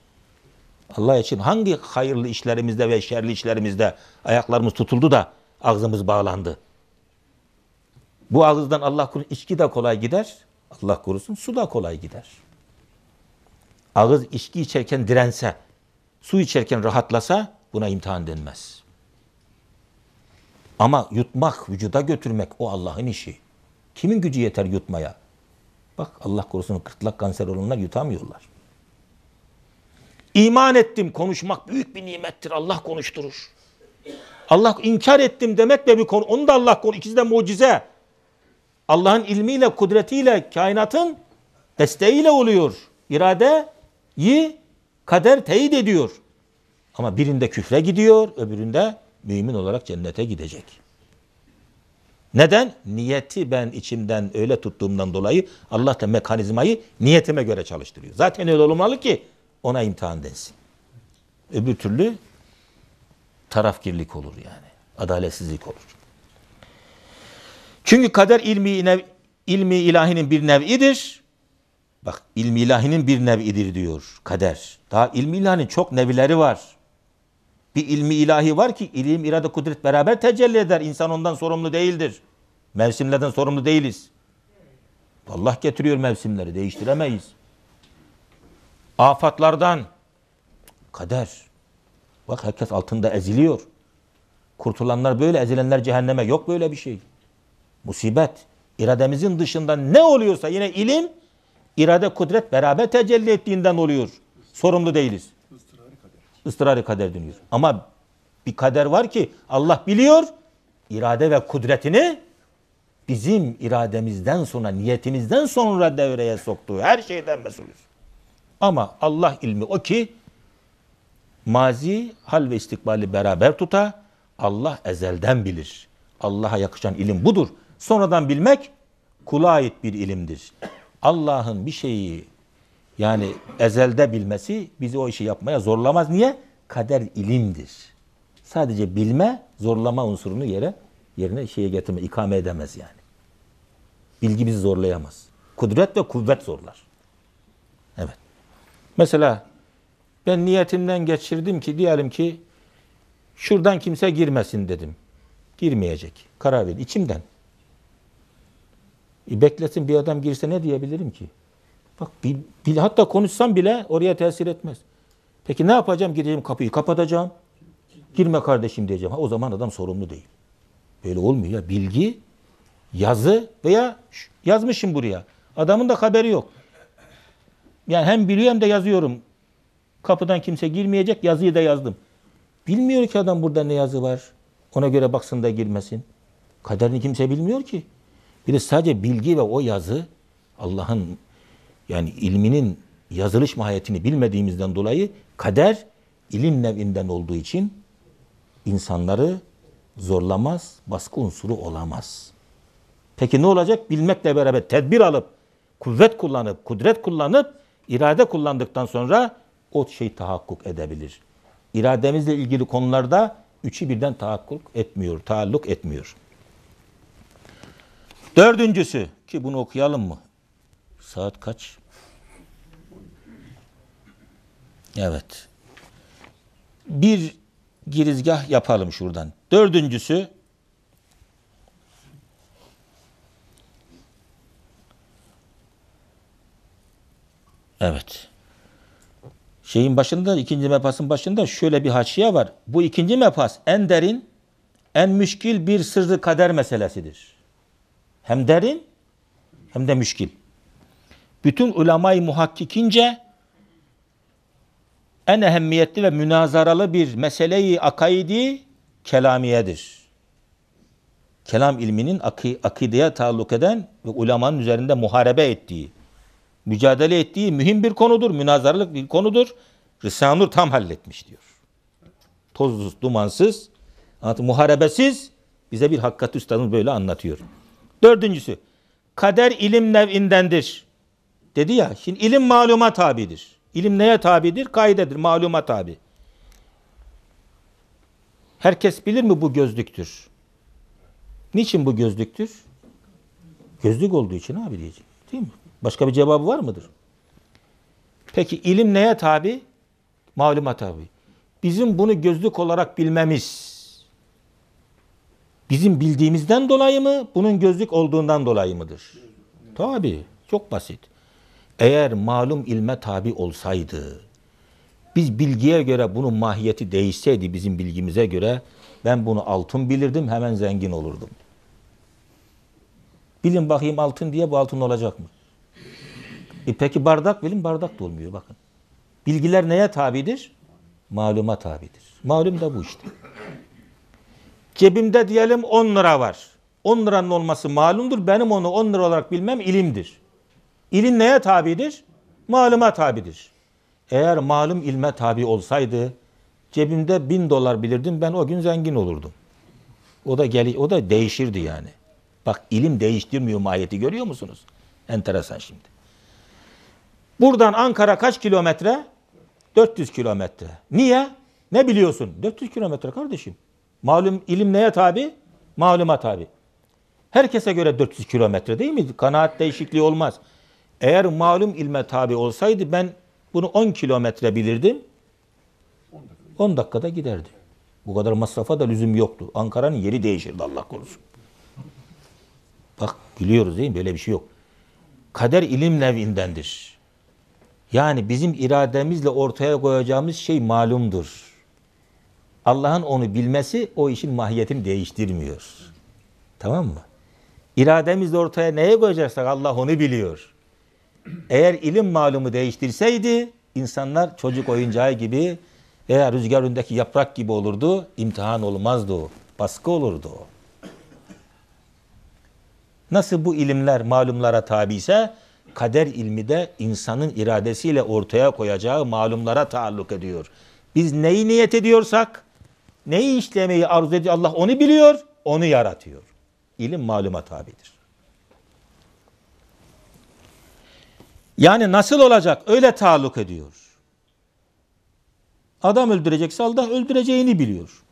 Allah için hangi hayırlı işlerimizde ve şerli işlerimizde ayaklarımız tutuldu da ağzımız bağlandı? Bu ağızdan Allah korusun içki de kolay gider. Allah korusun su da kolay gider. Ağız içki içerken dirense, su içerken rahatlasa buna imtihan denmez. Ama yutmak, vücuda götürmek o Allah'ın işi. Kimin gücü yeter yutmaya? Bak Allah korusun kırtlak kanser olanlar yutamıyorlar. İman ettim konuşmak büyük bir nimettir. Allah konuşturur. Allah inkar ettim demek de bir konu. Onu da Allah konu. İkisi de mucize. Allah'ın ilmiyle, kudretiyle, kainatın desteğiyle oluyor. İradeyi kader teyit ediyor. Ama birinde küfre gidiyor, öbüründe mümin olarak cennete gidecek. Neden? Niyeti ben içimden öyle tuttuğumdan dolayı Allah da mekanizmayı niyetime göre çalıştırıyor. Zaten öyle olmalı ki ona imtihan densin. Öbür türlü tarafgirlik olur yani. Adaletsizlik olur. Çünkü kader ilmi, nev, ilmi ilahinin bir nev'idir. Bak ilmi ilahinin bir nev'idir diyor kader. Daha ilmi ilahinin çok nevileri var. Bir ilmi ilahi var ki ilim, irade, kudret beraber tecelli eder. İnsan ondan sorumlu değildir. Mevsimlerden sorumlu değiliz. Allah getiriyor mevsimleri. Değiştiremeyiz afatlardan, kader. Bak herkes altında eziliyor. Kurtulanlar böyle, ezilenler cehenneme. Yok böyle bir şey. Musibet. irademizin dışında ne oluyorsa yine ilim, irade, kudret beraber tecelli ettiğinden oluyor. Sorumlu değiliz. Istırarı kader. Istırarı kader dönüyor. Ama bir kader var ki Allah biliyor irade ve kudretini bizim irademizden sonra, niyetimizden sonra devreye soktuğu her şeyden mesulüz. Ama Allah ilmi o ki mazi, hal ve istikbali beraber tuta. Allah ezelden bilir. Allah'a yakışan ilim budur. Sonradan bilmek kula ait bir ilimdir. Allah'ın bir şeyi yani ezelde bilmesi bizi o işi yapmaya zorlamaz. Niye? Kader ilimdir. Sadece bilme, zorlama unsurunu yere yerine şeye getirme, ikame edemez yani. Bilgi bizi zorlayamaz. Kudret ve kuvvet zorlar. Evet. Mesela ben niyetimden geçirdim ki diyelim ki şuradan kimse girmesin dedim. Girmeyecek. Karar verin. içimden. E beklesin bir adam girse ne diyebilirim ki? Bak bil, bil, hatta konuşsam bile oraya tesir etmez. Peki ne yapacağım? Gideceğim kapıyı kapatacağım. Girme kardeşim diyeceğim. Ha, o zaman adam sorumlu değil. Böyle olmuyor ya. Bilgi, yazı veya yazmışım buraya. Adamın da haberi yok. Yani hem biliyorum da yazıyorum. Kapıdan kimse girmeyecek yazıyı da yazdım. Bilmiyor ki adam burada ne yazı var. Ona göre baksın da girmesin. Kaderini kimse bilmiyor ki. Bir de sadece bilgi ve o yazı Allah'ın yani ilminin yazılış mahiyetini bilmediğimizden dolayı kader ilim nevinden olduğu için insanları zorlamaz, baskı unsuru olamaz. Peki ne olacak? Bilmekle beraber tedbir alıp, kuvvet kullanıp, kudret kullanıp İrade kullandıktan sonra o şey tahakkuk edebilir. İrademizle ilgili konularda üçü birden tahakkuk etmiyor, taalluk etmiyor. Dördüncüsü ki bunu okuyalım mı? Saat kaç? Evet. Bir girizgah yapalım şuradan. Dördüncüsü Evet. Şeyin başında, ikinci mefasın başında şöyle bir haşiye var. Bu ikinci mefas en derin, en müşkil bir sırrı kader meselesidir. Hem derin hem de müşkil. Bütün ulamayı muhakkikince en ehemmiyetli ve münazaralı bir meseleyi akaidi kelamiyedir. Kelam ilminin akideye taalluk eden ve ulemanın üzerinde muharebe ettiği mücadele ettiği mühim bir konudur, münazaralık bir konudur. Risale-i Nur tam halletmiş diyor. Tozsuz, dumansız, muharebesiz bize bir Hakkat Üstad'ın böyle anlatıyor. Dördüncüsü, kader ilim nevindendir. Dedi ya, şimdi ilim maluma tabidir. İlim neye tabidir? Kaidedir, maluma tabi. Herkes bilir mi bu gözlüktür? Niçin bu gözlüktür? Gözlük olduğu için abi diyecek. Değil mi? Başka bir cevabı var mıdır? Peki ilim neye tabi? Maluma tabi. Bizim bunu gözlük olarak bilmemiz bizim bildiğimizden dolayı mı, bunun gözlük olduğundan dolayı mıdır? Tabi. Çok basit. Eğer malum ilme tabi olsaydı, biz bilgiye göre bunun mahiyeti değişseydi bizim bilgimize göre ben bunu altın bilirdim hemen zengin olurdum. Bilin bakayım altın diye bu altın olacak mı? E peki bardak bilin bardak da olmuyor bakın. Bilgiler neye tabidir? Maluma tabidir. Malum da bu işte. Cebimde diyelim 10 lira var. 10 liranın olması malumdur. Benim onu 10 lira olarak bilmem ilimdir. İlim neye tabidir? Maluma tabidir. Eğer malum ilme tabi olsaydı cebimde bin dolar bilirdim ben o gün zengin olurdum. O da gelir, o da değişirdi yani. Bak ilim değiştirmiyor mahiyeti görüyor musunuz? Enteresan şimdi. Buradan Ankara kaç kilometre? 400 kilometre. Niye? Ne biliyorsun? 400 kilometre kardeşim. Malum ilim neye tabi? Maluma tabi. Herkese göre 400 kilometre değil mi? Kanaat değişikliği olmaz. Eğer malum ilme tabi olsaydı ben bunu 10 kilometre bilirdim. 10 dakikada giderdi. Bu kadar masrafa da lüzum yoktu. Ankara'nın yeri değişirdi Allah korusun. Bak biliyoruz değil mi? Böyle bir şey yok. Kader ilim nevindendir. Yani bizim irademizle ortaya koyacağımız şey malumdur. Allah'ın onu bilmesi o işin mahiyetini değiştirmiyor. Tamam mı? İrademizle ortaya neye koyacaksak Allah onu biliyor. Eğer ilim malumu değiştirseydi insanlar çocuk oyuncağı gibi veya rüzgar önündeki yaprak gibi olurdu. İmtihan olmazdı o. Baskı olurdu o. Nasıl bu ilimler malumlara tabi ise kader ilmi de insanın iradesiyle ortaya koyacağı malumlara taalluk ediyor. Biz neyi niyet ediyorsak, neyi işlemeyi arzu ediyor Allah onu biliyor, onu yaratıyor. İlim maluma tabidir. Yani nasıl olacak? Öyle taalluk ediyor. Adam öldürecekse Allah öldüreceğini biliyor.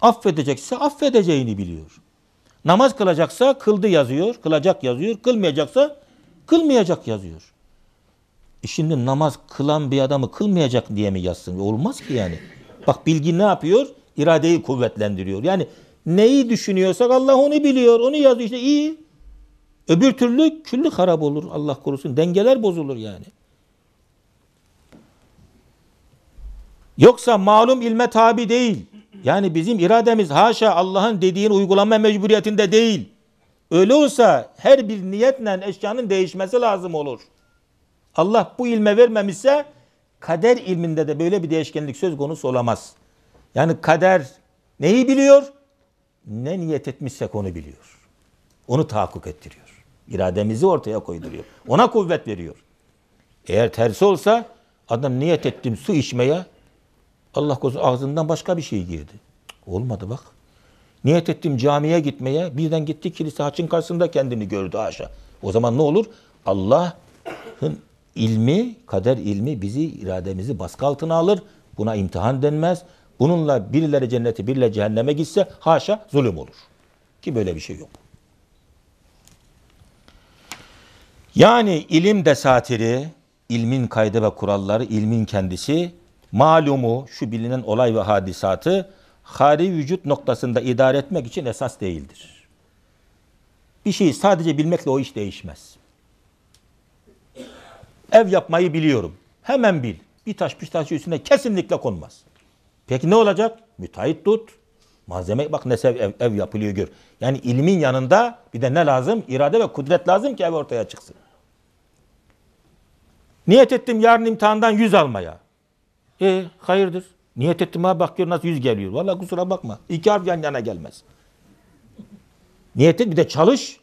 Affedecekse affedeceğini biliyor. Namaz kılacaksa kıldı yazıyor, kılacak yazıyor. Kılmayacaksa kılmayacak yazıyor. E şimdi namaz kılan bir adamı kılmayacak diye mi yazsın? Olmaz ki yani. Bak bilgi ne yapıyor? İradeyi kuvvetlendiriyor. Yani neyi düşünüyorsak Allah onu biliyor. Onu yazıyor işte iyi. Öbür türlü küllük harap olur Allah korusun. Dengeler bozulur yani. Yoksa malum ilme tabi değil. Yani bizim irademiz haşa Allah'ın dediğini uygulama mecburiyetinde değil. Öyle olsa her bir niyetle eşyanın değişmesi lazım olur. Allah bu ilme vermemişse kader ilminde de böyle bir değişkenlik söz konusu olamaz. Yani kader neyi biliyor? Ne niyet etmişsek onu biliyor. Onu tahakkuk ettiriyor. İrademizi ortaya koyduruyor. Ona kuvvet veriyor. Eğer tersi olsa adam niyet ettim su içmeye Allah korusun ağzından başka bir şey girdi. Olmadı bak. Niyet ettim camiye gitmeye. Birden gitti kilise haçın karşısında kendini gördü haşa. O zaman ne olur? Allah'ın ilmi, kader ilmi bizi, irademizi baskı altına alır. Buna imtihan denmez. Bununla birileri cenneti, birle cehenneme gitse haşa zulüm olur. Ki böyle bir şey yok. Yani ilim desatiri, ilmin kaydı ve kuralları, ilmin kendisi, malumu, şu bilinen olay ve hadisatı hali vücut noktasında idare etmek için esas değildir. Bir şeyi sadece bilmekle o iş değişmez. Ev yapmayı biliyorum. Hemen bil. Bir taş bir taş üstüne kesinlikle konmaz. Peki ne olacak? Müteahhit tut. Malzeme bak ne ev, ev yapılıyor gör. Yani ilmin yanında bir de ne lazım? İrade ve kudret lazım ki ev ortaya çıksın. Niyet ettim yarın imtihandan yüz almaya. E hayırdır? Niyet ettim ha bak nasıl yüz geliyor. Vallahi kusura bakma. İki harf yan yana gelmez. Niyet et bir de çalış.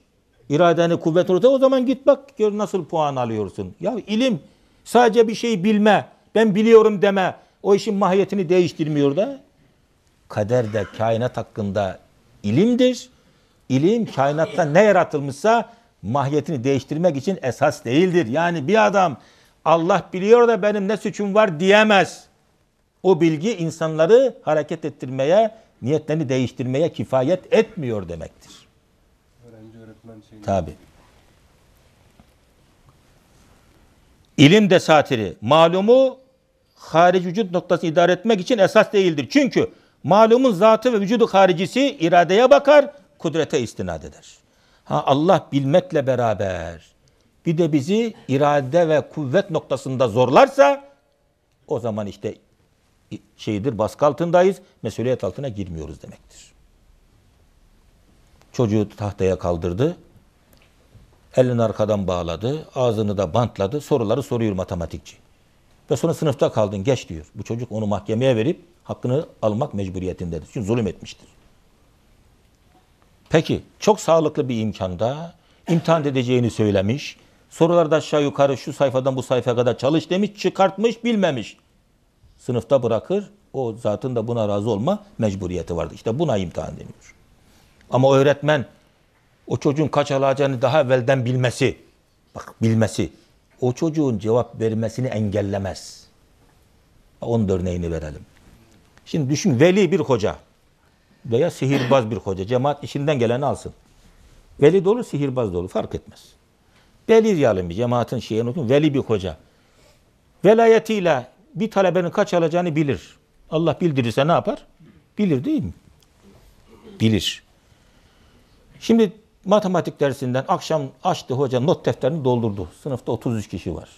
İradeni kuvvet olursa o zaman git bak gör nasıl puan alıyorsun. Ya ilim sadece bir şey bilme. Ben biliyorum deme. O işin mahiyetini değiştirmiyor da. Kader de kainat hakkında ilimdir. İlim kainatta ne yaratılmışsa mahiyetini değiştirmek için esas değildir. Yani bir adam Allah biliyor da benim ne suçum var diyemez. O bilgi insanları hareket ettirmeye, niyetlerini değiştirmeye kifayet etmiyor demektir. Öğrenci öğretmen şeyini... Tabi. İlim desatiri, malumu harici vücut noktasını idare etmek için esas değildir. Çünkü malumun zatı ve vücudu haricisi iradeye bakar, kudrete istinad eder. Ha Allah bilmekle beraber bir de bizi irade ve kuvvet noktasında zorlarsa o zaman işte şeyidir, baskı altındayız, mesuliyet altına girmiyoruz demektir. Çocuğu tahtaya kaldırdı, elini arkadan bağladı, ağzını da bantladı, soruları soruyor matematikçi. Ve sonra sınıfta kaldın, geç diyor. Bu çocuk onu mahkemeye verip hakkını almak mecburiyetindedir. Çünkü zulüm etmiştir. Peki, çok sağlıklı bir imkanda imtihan edeceğini söylemiş, sorularda aşağı yukarı şu sayfadan bu sayfaya kadar çalış demiş, çıkartmış, bilmemiş sınıfta bırakır. O zatın da buna razı olma mecburiyeti vardı. İşte buna imtihan deniyor. Ama öğretmen o çocuğun kaç alacağını daha evvelden bilmesi, bak bilmesi, o çocuğun cevap vermesini engellemez. Onun örneğini verelim. Şimdi düşün veli bir hoca veya sihirbaz bir hoca. Cemaat işinden geleni alsın. Veli dolu, sihirbaz dolu fark etmez. Veli diyelim bir cemaatin şeyini okuyun. Veli bir hoca. Velayetiyle bir talebenin kaç alacağını bilir. Allah bildirirse ne yapar? Bilir değil mi? Bilir. Şimdi matematik dersinden akşam açtı hoca not defterini doldurdu. Sınıfta 33 kişi var.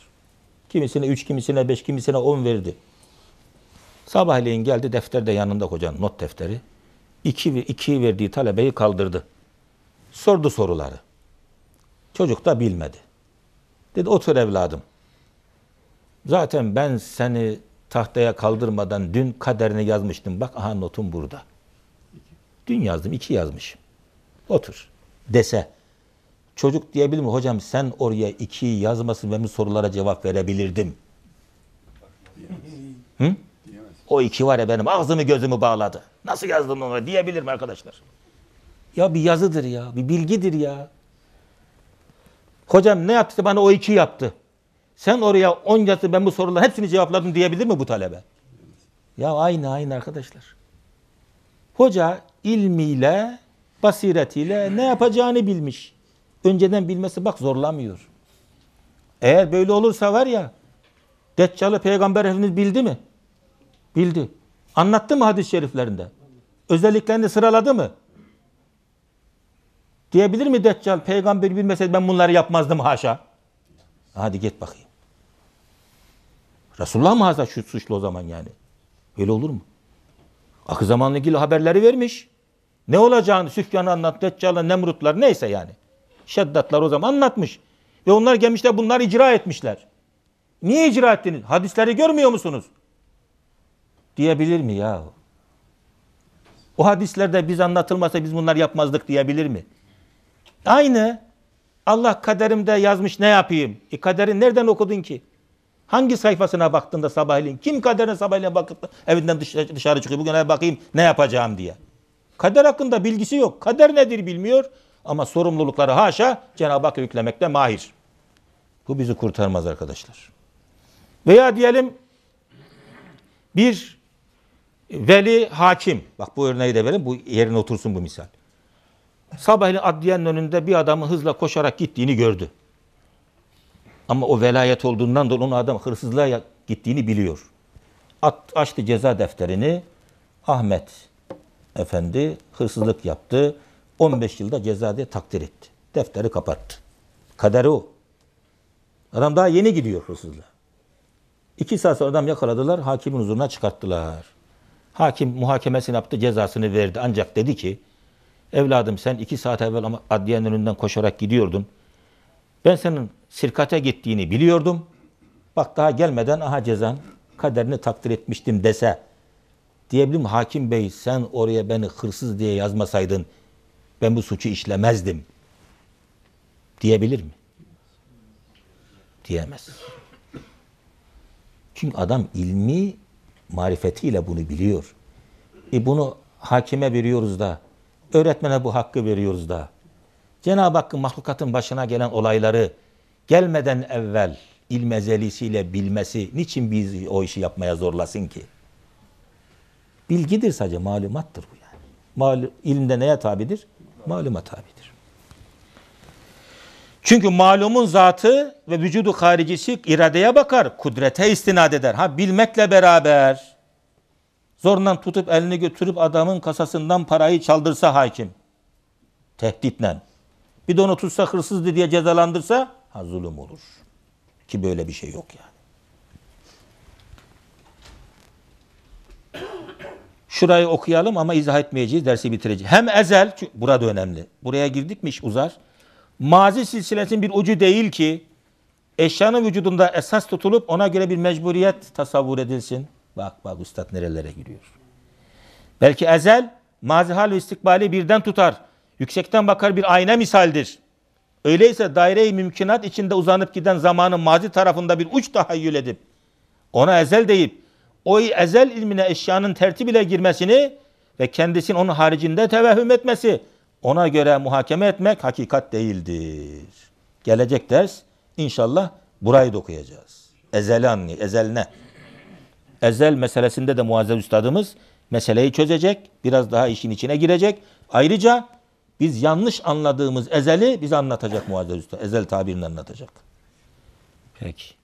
Kimisine 3, kimisine 5, kimisine 10 verdi. Sabahleyin geldi defter de yanında hocanın not defteri. 2 iki, iki verdiği talebeyi kaldırdı. Sordu soruları. Çocuk da bilmedi. Dedi otur evladım. Zaten ben seni tahtaya kaldırmadan dün kaderini yazmıştım. Bak aha notum burada. Dün yazdım, iki yazmışım. Otur dese. Çocuk diyebilir mi? Hocam sen oraya iki yazmasın ve sorulara cevap verebilirdim. Hı? O iki var ya benim ağzımı gözümü bağladı. Nasıl yazdın onu diyebilirim arkadaşlar. Ya bir yazıdır ya, bir bilgidir ya. Hocam ne yaptı bana o iki yaptı. Sen oraya on yatı ben bu soruların hepsini cevapladım diyebilir mi bu talebe? Ya aynı aynı arkadaşlar. Hoca ilmiyle, basiretiyle ne yapacağını bilmiş. Önceden bilmesi bak zorlamıyor. Eğer böyle olursa var ya, Deccal'ı peygamber Efendimiz bildi mi? Bildi. Anlattı mı hadis-i şeriflerinde? Özelliklerini sıraladı mı? Diyebilir mi Deccal peygamber bilmeseydi ben bunları yapmazdım haşa. Hadi git bakayım. Resulullah mı Hazret şu suçlu o zaman yani? Öyle olur mu? Akı zamanla ilgili haberleri vermiş. Ne olacağını Süfyan'ı anlattı, Deccal'a, Nemrutlar neyse yani. Şeddatlar o zaman anlatmış. Ve onlar gelmişler bunlar icra etmişler. Niye icra ettiniz? Hadisleri görmüyor musunuz? Diyebilir mi ya O hadislerde biz anlatılmasa biz bunlar yapmazdık diyebilir mi? Aynı. Allah kaderimde yazmış ne yapayım? E kaderi nereden okudun ki? Hangi sayfasına baktığında sabahleyin? Kim kaderine sabahleyin bakıp evinden dışarı, dışarı çıkıyor? Bugün bakayım ne yapacağım diye. Kader hakkında bilgisi yok. Kader nedir bilmiyor. Ama sorumlulukları haşa Cenab-ı Hakk'a yüklemekte mahir. Bu bizi kurtarmaz arkadaşlar. Veya diyelim bir veli hakim. Bak bu örneği de verin. Bu yerine otursun bu misal. Sabahleyin adliyenin önünde bir adamın hızla koşarak gittiğini gördü. Ama o velayet olduğundan dolayı onun adam hırsızlığa gittiğini biliyor. At, açtı ceza defterini. Ahmet Efendi hırsızlık yaptı. 15 yılda ceza diye takdir etti. Defteri kapattı. Kaderi o. Adam daha yeni gidiyor hırsızlığa. İki saat sonra adam yakaladılar. Hakimin huzuruna çıkarttılar. Hakim muhakemesini yaptı. Cezasını verdi. Ancak dedi ki evladım sen iki saat evvel ama adliyenin önünden koşarak gidiyordun. Ben senin şirkete gittiğini biliyordum. Bak daha gelmeden aha cezan kaderini takdir etmiştim dese diyebilirim hakim bey sen oraya beni hırsız diye yazmasaydın ben bu suçu işlemezdim diyebilir mi? Diyemez. Çünkü adam ilmi marifetiyle bunu biliyor. E bunu hakime veriyoruz da, öğretmene bu hakkı veriyoruz da, Cenab-ı Hakk'ın mahlukatın başına gelen olayları gelmeden evvel ilmezelisiyle bilmesi niçin biz o işi yapmaya zorlasın ki? Bilgidir sadece malumattır bu yani. Malum, ilimde neye tabidir? Maluma tabidir. Çünkü malumun zatı ve vücudu haricisi iradeye bakar, kudrete istinad eder. Ha bilmekle beraber zorundan tutup elini götürüp adamın kasasından parayı çaldırsa hakim tehditle bir de onu tutsa hırsızdı diye cezalandırsa ha zulüm olur. Ki böyle bir şey yok yani. Şurayı okuyalım ama izah etmeyeceğiz. Dersi bitireceğiz. Hem ezel, burada önemli. Buraya girdik mi uzar. Mazi silsilesinin bir ucu değil ki eşyanın vücudunda esas tutulup ona göre bir mecburiyet tasavvur edilsin. Bak bak üstad nerelere giriyor. Belki ezel mazi hal ve istikbali birden tutar. Yüksekten bakar bir ayna misaldir. Öyleyse daire-i mümkünat içinde uzanıp giden zamanın mazi tarafında bir uç daha edip ona ezel deyip o ezel ilmine eşyanın tertibiyle girmesini ve kendisinin onun haricinde tevehüm etmesi ona göre muhakeme etmek hakikat değildir. Gelecek ders inşallah burayı da okuyacağız. Ezeli anni, ezel ne? Ezel meselesinde de muazzez üstadımız meseleyi çözecek. Biraz daha işin içine girecek. Ayrıca biz yanlış anladığımız ezeli biz anlatacak Muazzez Usta. Ezel tabirini anlatacak. Peki.